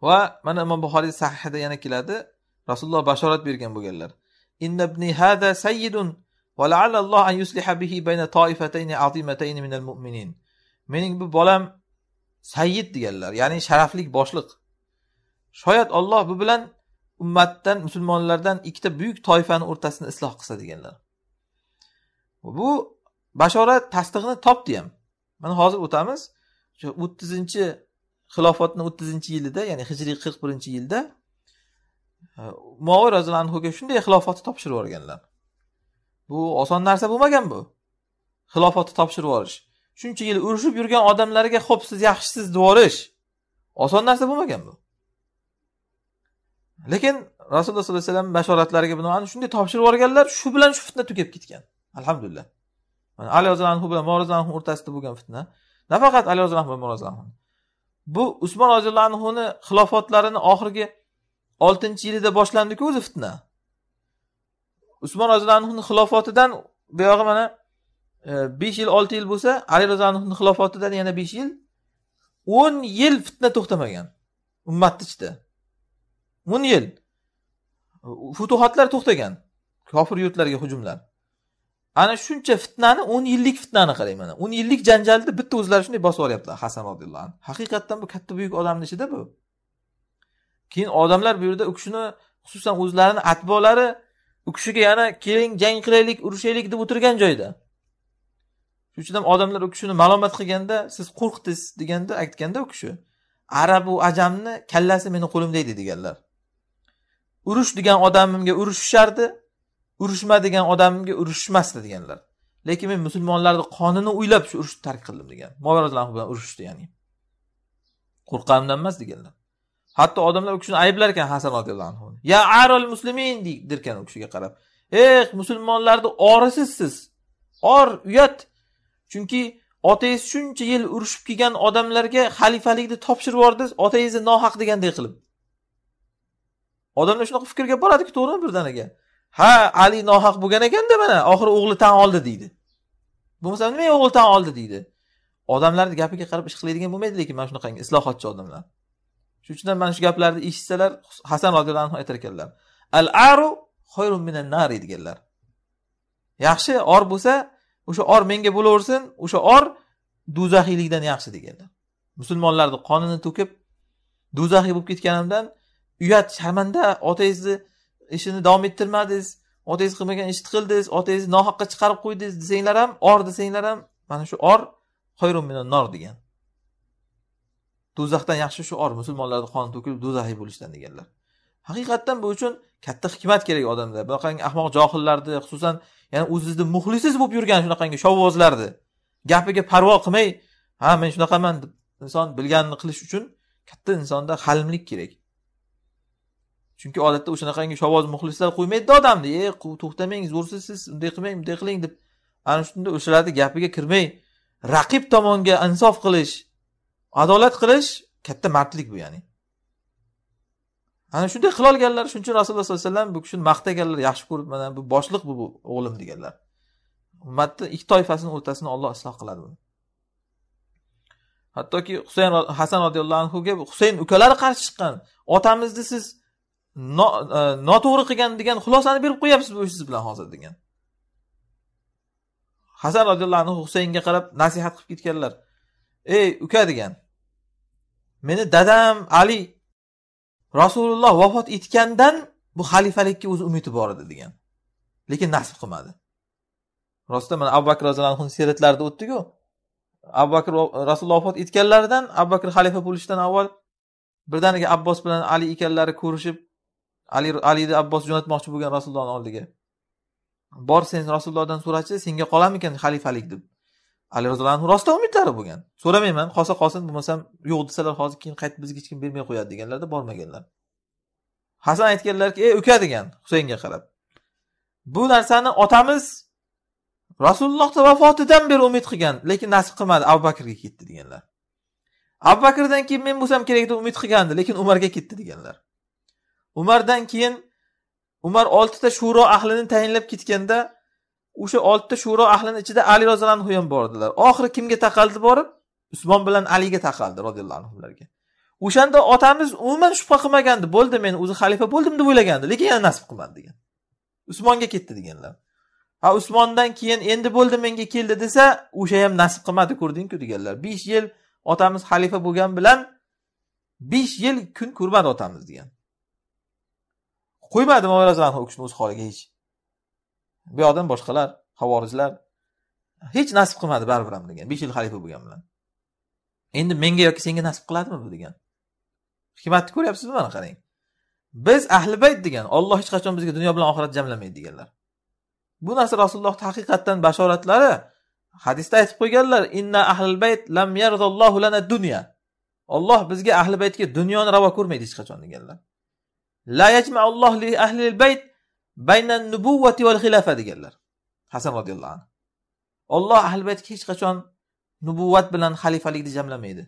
va mana imom buxoriy sahihida yana keladi rasululloh bashorat bergan bo'lganlar innabni hada sayyidun va an yusliha bihi bayna azimatayn mu'minin mening bu bolam sayyid deganlar ya'ni sharafli boshliq shoyat olloh bu bilan ummatdan musulmonlardan ikkita buyuk toifani o'rtasini isloh qilsa deganlar bu bashorat tasdig'ini topdi ham mana hozir o'tamiz shu o'ttizinchi xilofatni o'ttizinchi yilida ya'ni hijriy qirq birinchi yilda e, muoviy roziyallohu anhuga shunday xilofatni topshirib yuborganlar bu oson narsa bo'lmagan bu xilofatni topshirib yuborish shuncha yil urushib yurgan odamlarga ho'p siz yaxshisiz deb yuborish oson narsa bo'lmagan bu lekin rasululloh sollallohu alayhi vasallam bashoratlariga binoan shunday topshirib yuborganlar shu bilan shu fitna tugab ketgan alhamdulillah mana ali roziyallohu bilan umar roziyallohu o'rtasida bo'lgan fitna nafaqat ali roziyallohu va umar bu usmon roziyallohu anhuni xilofatlarini oxirgi oltinchi yilida boshlandiku o'zi fitna usmon roziyallohu anhuni xilofatidan buyog'i mana e, besh yil olti yil bo'lsa ali roziyallohu xilofatidan yana besh yil o'n yil fitna to'xtamagan ummatni ichida o'n yil futuhatlar to'xtagan kofir yurtlarga hujumlar ana shuncha fitnani o'n yillik fitnani qarang mana o'n yillik janjalni bitta o'zlari shunday bosib olyaptilar hasan roziyallohu anhu haqiqatdan bu katta buyuk odamni ishida bu keyin odamlar bu yerda u kishini xususan o'zlarini atbolari u kishiga yana keling jang qilaylik urushaylik deb o'tirgan joyda shuning uchun ham odamlar u kishini malomat qilganda siz qo'rqdingiz deganda aytganda u kishi u ajamni kallasi meni qo'limda edi deganlar urush degan odamimga urushishardi urushma degan odamga urushmasdi deganlar lekin men musulmonlarni qonini o'ylab shu urushni tark qildim degan movarazlar bilan urushishdi ya'ni qo'rqqanimdan emas deganlar hatto odamlar u kishini ayblar ekan hasan roziyallohu anhu ya arol muslimin derkan u kishiga qarab eh musulmonlarni orisiz siz or uyat chunki otangiz shuncha yil urushib kelgan odamlarga xalifalikni topshirib yubordingiz otangizni nohaq deganday qilib odamlar shunaqa fikrga boradiku to'g'rimi birdaniga ha ali nohaq bo'lgan ekanda mana oxiri o'g'li tan oldi deydi bo'lmasa nimaga o'g'li tan oldi deydi odamlarni gapiga qarab ish qiladigan bo'lmaydi lekin mana shunaqangi islohotchi odamlar shuning uchun ham mana shu gaplarni eshitsalar hasan roziyallohu anhu aytar ekanlar al aru xoyrun minan nar deganlar yaxshi or bo'lsa o'sha or menga bo'laversin o'sha or do'zaxiylikdan yaxshi deganlar musulmonlarni qonini to'kib do'zaxiy bo'lib ketganimdan uyat sharmanda otangizni ishini davom ettirmadingiz otangiz qilmagan ishni qildingiz otangizni nohaqqa chiqarib qo'ydingiz desanglar ham or desanglar ham mana shu or nor degan do'zaxdan yaxshi shu or musulmonlarni qoni to'kilib do'zaxiy bo'lishdan deganlar haqiqatdan bu uchun katta hikmat kerak odamda bunaqangi ahmoq johillarni xususan ya'ni o'zizni muxlisiz bo'lib yurgan shunaqangi shovvozlarni gapiga parvo qilmay ha men shunaqaman deb inson bilganini qilish uchun katta insonda halimlik kerak chunki odatda o'shanaqangi shovoz muxlislar qo'ymaydida odamni e to'xtamang zo'rsiz siz unday qilmang bunday qiling deb ana shunda o'shalarni gapiga kirmay raqib tomonga insof qilish adolat qilish katta mardlik bu ya'ni ana shunday qilolganlar shuning uchun rasululloh sollallohu alayhi vasallam bu kishini maqtaganlar yaxshi ko'rib mana bu boshliq bu bu o'g'lim deganlar ummatni ikki toifasini o'rtasini olloh isloh qiladi buni hattoki husayn hasan roziyallohu anhuga husayn ukalari qarshi chiqqan otamizni siz E, noto'g'ri qilgan degan xulosani berib qo'yapsiz bu ishingiz bilan hozir degan hasan roziyallohu anhu husaynga qarab nasihat qilib ketganlar ey uka degan meni dadam ali rasululloh vafot etgandan bu xalifalikka o'zi umidi bor edi degan lekin nasib qilmadi rostda mana abu bakr roziyallohu anhu siyratlarida o'tdiku abu bakr rasululloh vafot etganlaridan abu bakr xalifa bo'lishidan avval birdaniga abbos bilan ali ekanlari ko'rishib ali alini abbos jo'natmoqchi bo'lgan rasulullohni oldiga bor sen rasulullohdan so'rachi senga qolarmikan xalifalik deb ali roziyallohu anhu rostdan umidlari bo'lgan so'ramayman qolsa qolsin bo'lmasam yo'q desalar hozir keyin qaytib bizga hech kim bermay qo'yadi deganlarda bormaganlar hasan aytganlarki ey uka degan husaynga qarab bu narsani otamiz rasulullohni vafotidan beri umid qilgan lekin nasib qilmadi abu bakrga ketdi deganlar abu bakrdan keyin men bo'lsam kerak deb umid qilgandi lekin umarga ketdi deganlar umardan keyin umar oltita shuro ahlini tayinlab ketganda o'sha oltita shuro ahlini ichida ali roziyallohu anhu ham bordilar oxiri kimga taqaldi borib usmon bilan aliga taqaldi roziyallohu anhularga o'shanda otamiz umuman shubha qilmagandi bo'ldi men o'zi xalifa bo'ldim deb o'ylagandi lekin yana nasib qilmadi degan usmonga ketdi deganlar ha usmondan keyin endi bo'ldi menga keldi desa o'sha ham nasib qilmadi ko'rdingku deganlar besh yil otamiz xalifa bo'lgan bilan besh yil kun ko'rmadi otamiz degan qo'ymadi umar roziyallohu anhu u kishini o'z holiga hech bu yoqdan boshqalar havorijlar hech nasib qilmadi baribir ham degan besh yil xalifa bo'lgan bilan endi menga yoki senga nasib qiladimi bu degan hikmatni ko'ryapsizmi mana qarang biz ahli bayt degan olloh hech qachon bizga dunyo bilan oxirat jamlamaydi deganlar bu narsa rasulullohni haqiqatdan bashoratlari hadisda aytib qo'yganlar inna ahlil bayt lam lana dunya olloh bizga ahli baytga dunyoni ravo ko'rmaydi hech qachon deganlar la yajmaulloh li ahli bayt bayna nubuvvati val xilafa deganlar hasan roziyallohu anhu olloh ahli baytga hech qachon nubuvat bilan xalifalikni jamlamaydi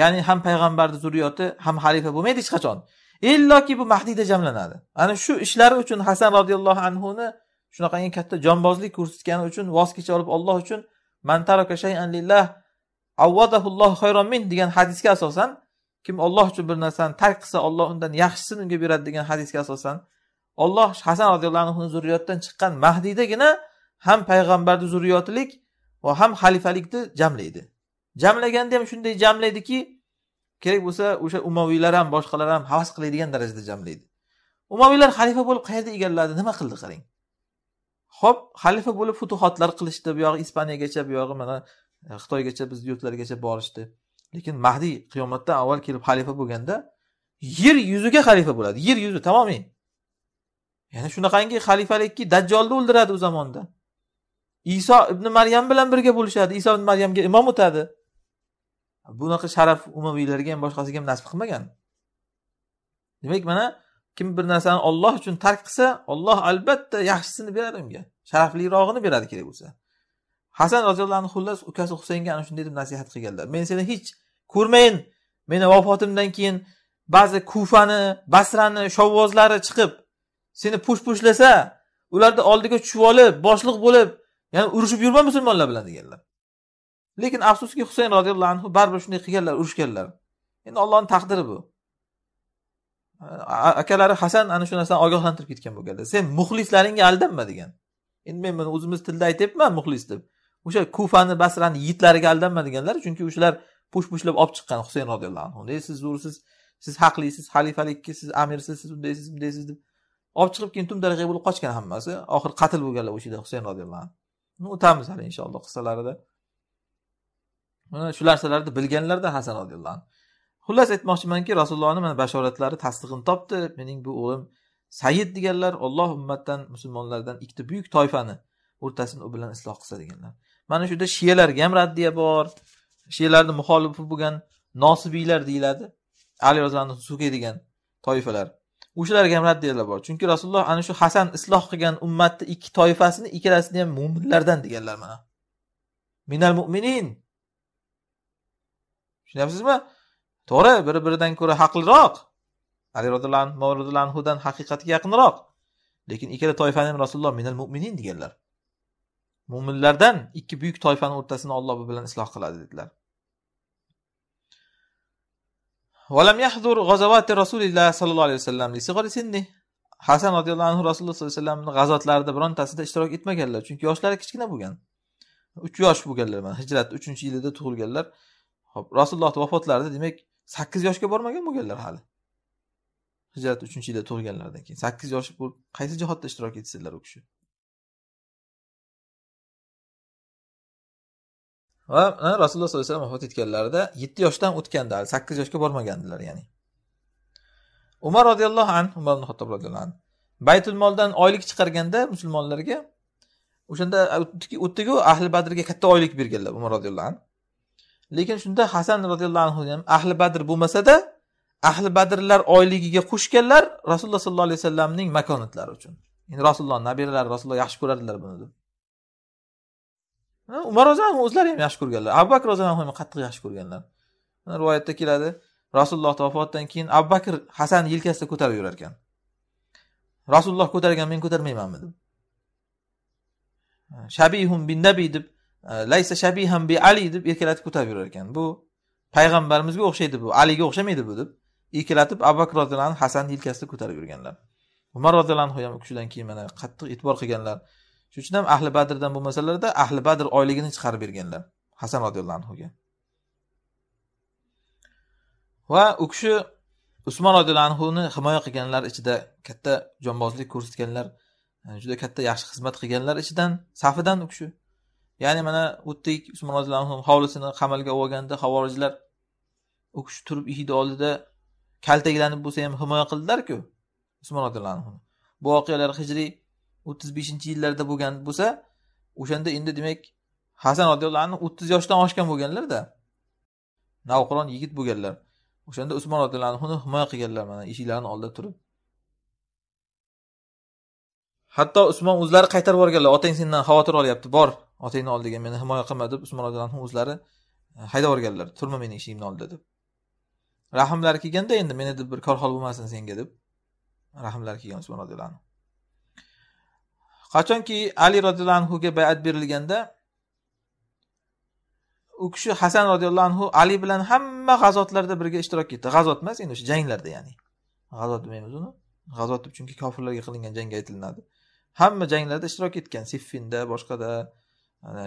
ya'ni ham payg'ambarni zurriyoti ham xalifa bo'lmaydi hech qachon illoki bu mahdiyda jamlanadi ana shu ishlari uchun hasan roziyallohu anhuni shunaqangi katta jonbozlik ko'rsatgani uchun voz kecha olib olloh uchun man taraka shayan lillah min degan hadisga asosan kim olloh uchun bir narsani tark qilsa olloh undan yaxshisini unga beradi degan hadisga asosan olloh hasan roziyallohu anhuni zurriyotidan chiqqan mahdiydagina ham payg'ambarni zurriyotilik va ham xalifalikni jamlaydi jamlaganda ham shunday jamlaydiki kerak bo'lsa o'sha umaviylar ham boshqalar ham havas qiladigan darajada jamlaydi umaviylar xalifa bo'lib qayerda egalladi nima qildi qarang ho'p xalifa bo'lib futuhotlar qilishdi bu yog'i ispaniyagacha bu yog'i mana xitoygacha bizni yurtlargacha borishdi lekin mahdiy qiyomatdan avval kelib xalifa bo'lganda yer yuziga xalifa bo'ladi yer yuzi tamomiy ya'ni shunaqangi xalifalikki dajjolni o'ldiradi u zamonda iso ibn maryam bilan birga bo'lishadi iso ibn maryamga imom o'tadi bunaqa sharaf umaviylarga ham boshqasiga ham nasib qilmagan demak mana kim bir narsani olloh uchun tark qilsa olloh albatta yaxshisini beradi unga sharaflirog'ini beradi kerak bo'lsa hasan roziyallohu anhu xullas ukasi husaynga ana shunday deb nasihat qilganlar men seni hech ko'rmayin meni vafotimdan keyin ba'zi kufani basrani shovvozlari chiqib seni push pushlasa ularni oldiga tushib olib boshliq bo'lib ya'ni urushib yurma musulmonlar bilan deganlar lekin afsuski husayn roziyallohu anhu baribir shunday qilganlar urushganlar endi ollohni taqdiri bu akalari hasan ana shu narsadan ogohlantirib ketgan bo'lganlar sen muxlislaringga aldanma degan endi men buni o'zimiz tilda aytyapman muxlis deb o'sha kufani basrani yigitlariga aldanma deganlar chunki o'shalar push pushlab olib chiqqan husayn roziyallohu anhu siz zo'rsiz siz haqlisiz xalifalikka siz amirsiz siz bundaysiz bundaysiz deb olib chiqib keyin tumdarag'iy bo'lib qochgan hammasi oxiri qatl bo'lganlar o'sha yerda husayn roziyallohu anhu o'tamiz hali inshaalloh qissalarida mana shu narsalarni bilganlarda hasan roziyallohu anhu xullas aytmoqchimanki rasulullohni mana bashoratlari tasdig'ini topdi mening bu o'g'lim sayid deganlar olloh ummatdan musulmonlardan ikkita buyuk toifani o'rtasini u bilan isloh qilsa deganlar mana shu yerda shiyalarga ham raddiya bor shiyalarni muxolifi bo'lgan nosibiylar deyiladi ali roziyallohu sukiy degan toifalar o'shalarga ham raddiyalar bor chunki rasululloh ana shu hasan isloh qilgan ummatni ikki toifasini ikkalasini ham mo'minlardan deganlar mana minal mo'minin tushunyapsizmi to'g'ri bir biridan ko'ra haqliroq ali roziyallohu anhudan haqiqatga yaqinroq lekin ikkala toifani ham rasululloh minal mo'minin deganlar Mo'minlardan ikki buyuk toifani o'rtasini Alloh bilan isloh qiladi dedilar. Valam yahzur g'azavati Rasulillah sallallohu alayhi vasallam li Hasan radhiyallohu anhu Rasululloh sollallohu alayhi vasallamning g'azotlarida birontasida ishtirok etmaganlar, chunki yoshlari kichkina bo'lgan. 3 yosh bo'lganlar mana hijrat 3-yilida tug'ilganlar. Hop, Rasululloh vafotlarida demak 8 yoshga bormagan bo'lganlar hali. Hijrat 3-yilda tug'ilganlardan keyin 8 yosh bo'lib qaysi jihatda ishtirok etsinlar u kishi? va rasululloh sollallohu alayhi vasallam vafot etganlarida yetti yoshdan o'tganda sakkiz yoshga bormagandilar ya'ni umar roziyallohu anhu umar ibn hattob roziyallohu anhu baytul moldan oylik chiqarganda musulmonlarga o'shanda o'tdiku ahli badrga katta oylik berganlar umar roziyallohu anhu lekin shunda hasan roziyallohu anhu ham ahli badr bo'lmasada ahli badrlar oyligiga qo'shganlar rasululloh sollallohu alayhi vasallamning makonatlari uchun endi rasululloh nabiralari rasululloh yaxshi ko'radilar buni deb umar roziyallohu o'zlari ham yaxshi ko'rganlar abu bakr roziyallohu anhu qattiq yaxshi ko'rganlar rivoyatda keladi rasululloh vafotidan keyin abu bakr hasanni yelkasida ko'tarib yurar ekan rasululloh ko'targan men ko'tarmaymanmi deb shabihun bin nabiy deb e, laysa shabiham bi ali deb erkalatib ko'tarib yurar ekan bu payg'ambarimizga o'xshaydi bu aliga o'xshamaydi bu deb erkalatib abu bakr roziyallohu anhu hasan yelkasida ko'tarib yurganlar umar roziyallohu anhu ham u kishidan keyin mana qattiq e'tibor qilganlar shuning uchun ham ahli badrdan bo'lmasalarda ahli badr oyligini chiqarib berganlar hasan roziyallohu anhuga va u kishi usmon roziyallohu anhuni himoya qilganlar ichida katta jonbozlik ko'rsatganlar e, juda katta yaxshi xizmat qilganlar ichidan safidan u kishi ya'ni mana o'tdik usmon roziyallohu anhu hovlisini qamalga olganda havorijlar u kishi turib ihni oldida kaltaklanib bo'lsa ham himoya qildilarku usmon roziyallohu anhu bu voqealar hijriy o'ttiz beshinchi yillarda bo'lgan bo'lsa o'shanda endi demak hasan roziyallohu anhu o'ttiz yoshdan oshgan bo'lganlarda navqiron yigit bo'lganlar o'shanda usmon roziyallohu anhuni himoya qilganlar mana eshiklarini oldida turib hatto usmon o'zlari qaytarib yuborganlar otang sendan xavotir olyapti bor otangni oldiga meni himoya qilma deb usmon roziyallohu anhu o'zlari e, haydab yuborganlar turma meni eshigimni oldida deb rahmlari kelganda endi meni deb bir korxol bo'lmasin senga deb rahmlari kelgan usmon roziyallohu anhu qachonki ali roziyallohu anhuga bayat berilganda u kishi hasan roziyallohu anhu ali bilan hamma g'azotlarda birga ishtirok etdi g'azot emas endi o'sha janglarda ya'ni g'azot demaymiz uni g'azot deb chunki kofirlarga qilingan jangga aytilinadi hamma janglarda ishtirok etgan siffinda boshqada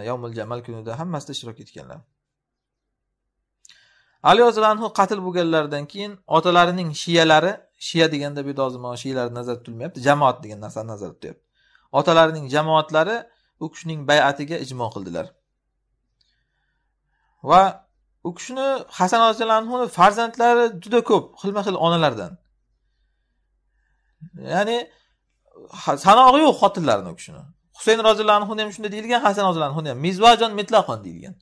yomil jamal kunida hammasida ishtirok etganlar ali roziyallohu anhu qatl bo'lganlaridan keyin otalarining shiyalari shiya deganda bu mana shiyalarni nazarda tutilmayapti jamoat degan narsani nazarda tutyapti otalarining jamoatlari u kishining bay'atiga ijmo qildilar va u kishini hasan roziyallohuni farzandlari juda ko'p xilma xil onalardan ya'ni sanog'i yo'q xotinlarni u kishini husayn roziyallohu anhuni ham shunday deyilgan hasan roziyallohu anhu ham mizvajon mitlaqon deyilgan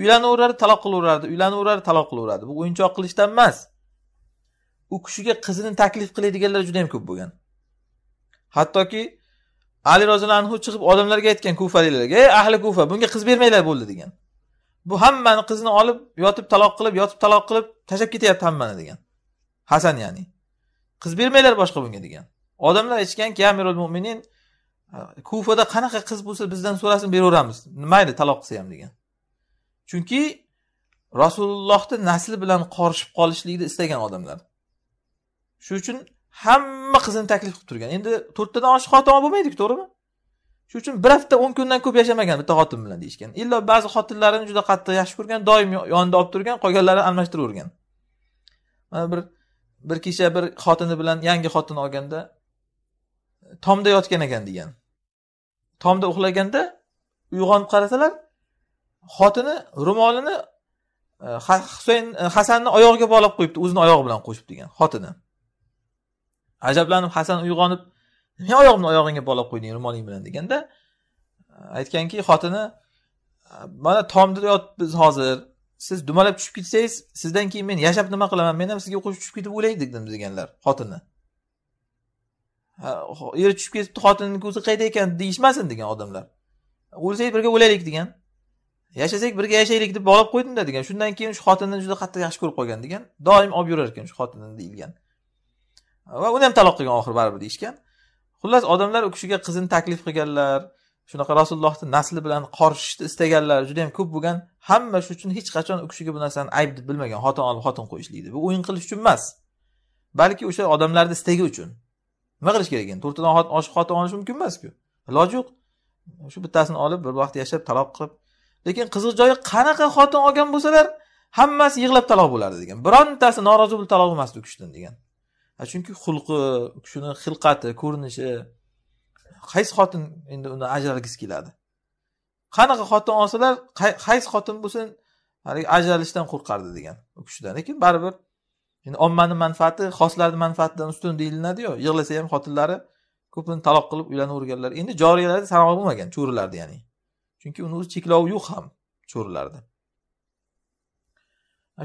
uylanaveradi taloq qilaverardi uylanaveradi taloq qilaveradi bu o'yinchoq qilishdan emas u kishiga qizini taklif qiladiganlar juda yam ko'p bo'lgan hattoki ali roziyallohu anhu chiqib odamlarga aytgan kufaliklarga ey ahli kufa bunga qiz bermanglar bo'ldi degan bu hammani qizini olib yotib taloq qilib yotib taloq qilib tashlab ketyapti hammani degan hasan ya'ni qiz bermanglar boshqa bunga degan odamlar aytishganki amirul mo'minin kufada qanaqa qiz bo'lsa bizdan so'rasin beraveramiz mayli taloq qilsa ham degan chunki rasulullohni nasli bilan qorishib qolishlikni istagan odamlar shuning uchun hamma qizini taklif qilib turgan endi to'rttadan oshiq xotin olib bo'lmaydiku to'g'rimi shuning uchun bir hafta o'n kundan ko'p yashamagan bitta xotin bilan deyishgan illo ba'zi xotinlarini juda qattiq yaxshi ko'rgan doim yonida olib turgan qolganlarini almashtiravergan mana bir bir kecha bir xotini bilan yangi xotin olganda tomda yotgan ekan degan tomda uxlaganda uyg'onib qarasalar xotini ro'molini e, husayn e, hasanni oyog'iga bog'lab qo'yibdi o'zini oyog'i bilan qo'shib degan xotini ajablanib hasan uyg'onib nima oyog'imni oyog'ingga bog'lab qo'yding ro'moling bilan deganda e, aytganki xotini e, mana tomda yotibmiz hozir siz dumalab tushib ketsangiz sizdan keyin men yashab nima qilaman men ham sizga qo'shib tushib ketib dedim deganlar xotini eri tushib ketibdi xotinini ko'zi qayda ekan deyishmasin degan odamlar o'lsak birga o'laylik degan yashasak birga yashaylik deb bog'lab qo'ydimda degan shundan keyin shu xotinini juda qattiq yaxshi ko'rib qolgan degan doim olib yurar ekan shu xotinini deyilgan va uni ham taloq qilgan oxiri baribir deyishgan xullas odamlar u kishiga qizini taklif qilganlar shunaqa rasulullohni nasli bilan qorishishni istaganlar juda yam ko'p bo'lgan hamma shu uchun hech qachon u kishiga bu narsani ayb deb bilmagan xotin olib xotin qo'yishlikni bu o'yin qilish uchun emas balki o'sha odamlarni istagi uchun nima qilish kerak endi to'rttadan oshiq xotin olish mumkin emasku iloji yo'q shu bittasini olib bir vaqt yashab taloq qilib lekin qiziq joyi qanaqa xotin olgan bo'lsalar hammasi yig'lab taloq bo'lardi degan birontasi norozi bo'lib taloq bo'lmasdi u kishidan degan chunki xulqi kishini xilqati ko'rinishi qaysi xotin endi uni ajralgisi keladi qanaqa xotin olsalar qaysi xotin bo'lsin haligi ajralishdan qo'rqardi degan u kishidan lekin baribir endi ommani manfaati xoslarni manfaatidan ustun deyilinadiyu yig'lasa ham xotinlari ko'pini taloq qilib uylanaverganlar endi joriyalarda sanoq bo'lmagan cho'rilarda ya'ni chunki uni o'zi cheklovi yo'q ham cho'rilarda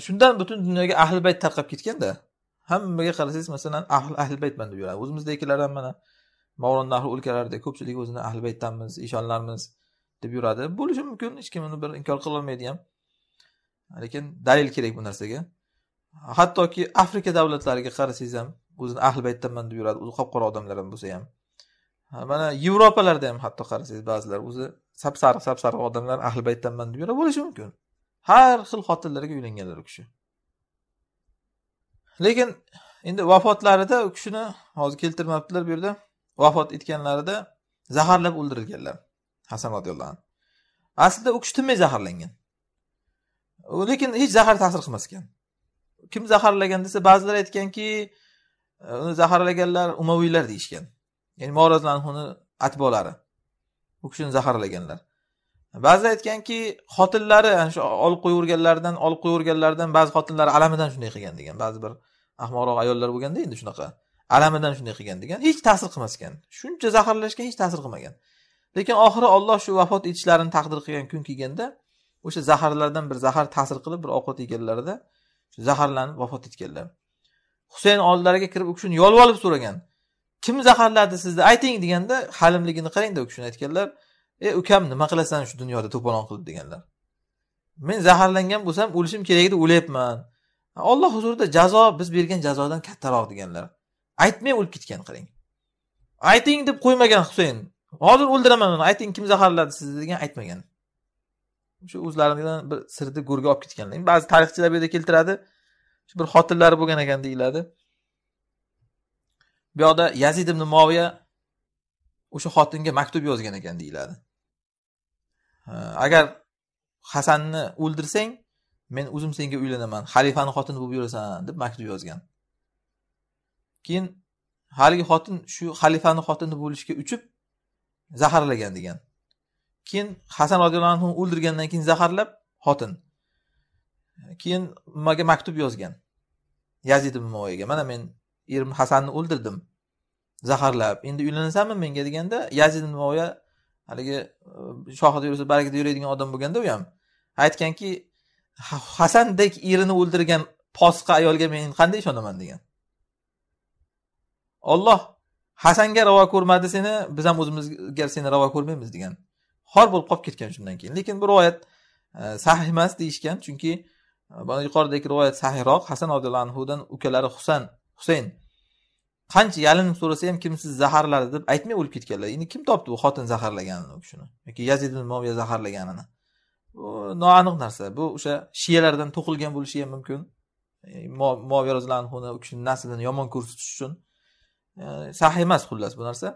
shundan butun dunyoga ahli bayt tarqab ketganda hammaga qarasangiz masalan ahli ahli baytman deb yuradi o'zimizdagilar ham mana mavlon o'lkalarida ko'pchilik o'zini ahli baytdanmiz ishonlarmiz deb yuradi bo'lishi mumkin hech kim uni bir inkor qilolmaydi ham lekin dalil kerak bu narsaga hattoki afrika davlatlariga qarasangiz ham o'zini ahli baytdanman deb yuradi o'zi qop qora odamlar ham bo'lsa ham mana yevropalarda ham hatto qarasangiz ba'zilar o'zi sap sariq sap sariq odamlar ahli baytdanman deb yuradi bo'lishi mumkin har xil xotinlarga uylanganlar u kishi lekin endi vafotlarida u kishini hozir keltirmabdilar bu yerda vafot etganlarida zaharlab o'ldirilganlar hasan roziyallohu anhu aslida u kishi tinmay zaharlangan lekin hech zahar ta'sir qilmas ekan kim zaharlagan desa ba'zilar aytganki e, uni zaharlaganlar umaviylar deyishgan ya'ni morozlanhuni atbolari u kishini zaharlaganlar ba'zi aytganki xotinlari yani shu olib qo'yaverganlaridan olib qo'yaverganlaridan ba'zi xotinlar alamidan shunday qilgan degan ba'zi bir ahmoqroq ayollar bo'lganda endi shunaqa alamidan shunday qilgan degan hech ta'sir qilmas ekan shuncha zaharlashgan hech ta'sir qilmagan lekin oxiri olloh shu vafot etishlarini taqdir qilgan kun kelganda o'sha zaharlardan bir zahar ta'sir qilib bir ovqat yeganlarida zaharlanib vafot etganlar husayn oldilariga kirib u kishini yolvolib so'ragan kim zaharladi sizni ayting deganda halimligini qarangda u kishini aytganlar e ukam nima qilasan shu dunyoda to'polon qilib deganlar men zaharlangan bo'lsam o'lishim kerak deb o'ylayapman olloh huzurida jazo biz bergan jazodan kattaroq deganlar aytmay o'lib ketgan qarang ayting deb qo'ymagan husayn hozir o'ldiraman uni ayting kim zaharladi sizni degan aytmagan shu o'zlaridan bir sirni go'rga olib ketganlar ba'zi tarixchilar bu yerda keltiradi shu bir xotinlari bo'lgan ekan deyiladi bu yoqda yazid ibn moviya o'sha xotinga maktub yozgan ekan deyiladi agar hasanni o'ldirsang men o'zim senga uylanaman xalifani xotini bo'lib yurasan deb maktub yozgan keyin haligi xotin shu xalifani xotini bo'lishga uchib zaharlagan degan keyin hasan roziyallohu anhu o'ldirgandan keyin zaharlab xotin keyin nimaga maktub yozgan yazid ibn mana men erim hasanni o'ldirdim zaharlab endi uylanasanmi menga deganda yazid moviya haligi e, shohida yursa bargida yuradigan odam bo'lganda u ham aytganki hasandek erini o'ldirgan posqa ayolga men qanday ishonaman degan olloh hasanga ravo ko'rmadi seni biz ham o'zimizga seni ravo ko'rmaymiz degan xor bo'lib qolib ketgan shundan keyin lekin bu rivoyat e, sahih emas deyishgan chunki e, yuqoridagi rivoyat sahihroq hasan roziyallohu anhudan ukalari husan husayn qancha yalinib so'rasa ham kim sizni zaharladi deb aytmay o'lib ketganlar endi kim topdi bu xotin zaharlaganini u kishini yoki yazid ibn moviya zaharlaganini bu noaniq narsa bu o'sha shiyalardan to'qilgan bo'lishi ham mumkin e, moviya roziyallohu anhuni u kishini naslini yomon ko'rsatish uchun e, sahiy emas xullas bu narsa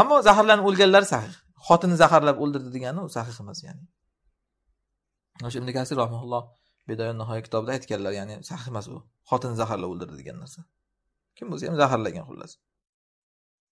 ammo zaharlanib o'lganlari sahih xotini zaharlab o'ldirdi degani u sahih emas ya'ni o'sha ibn kasir rahmaulloh bedayon nihoya kitobida aytganlar ya'ni sahih emas u xotini zaharlab o'ldirdi degan narsa kim bo'lsa ham zaharlagan xullas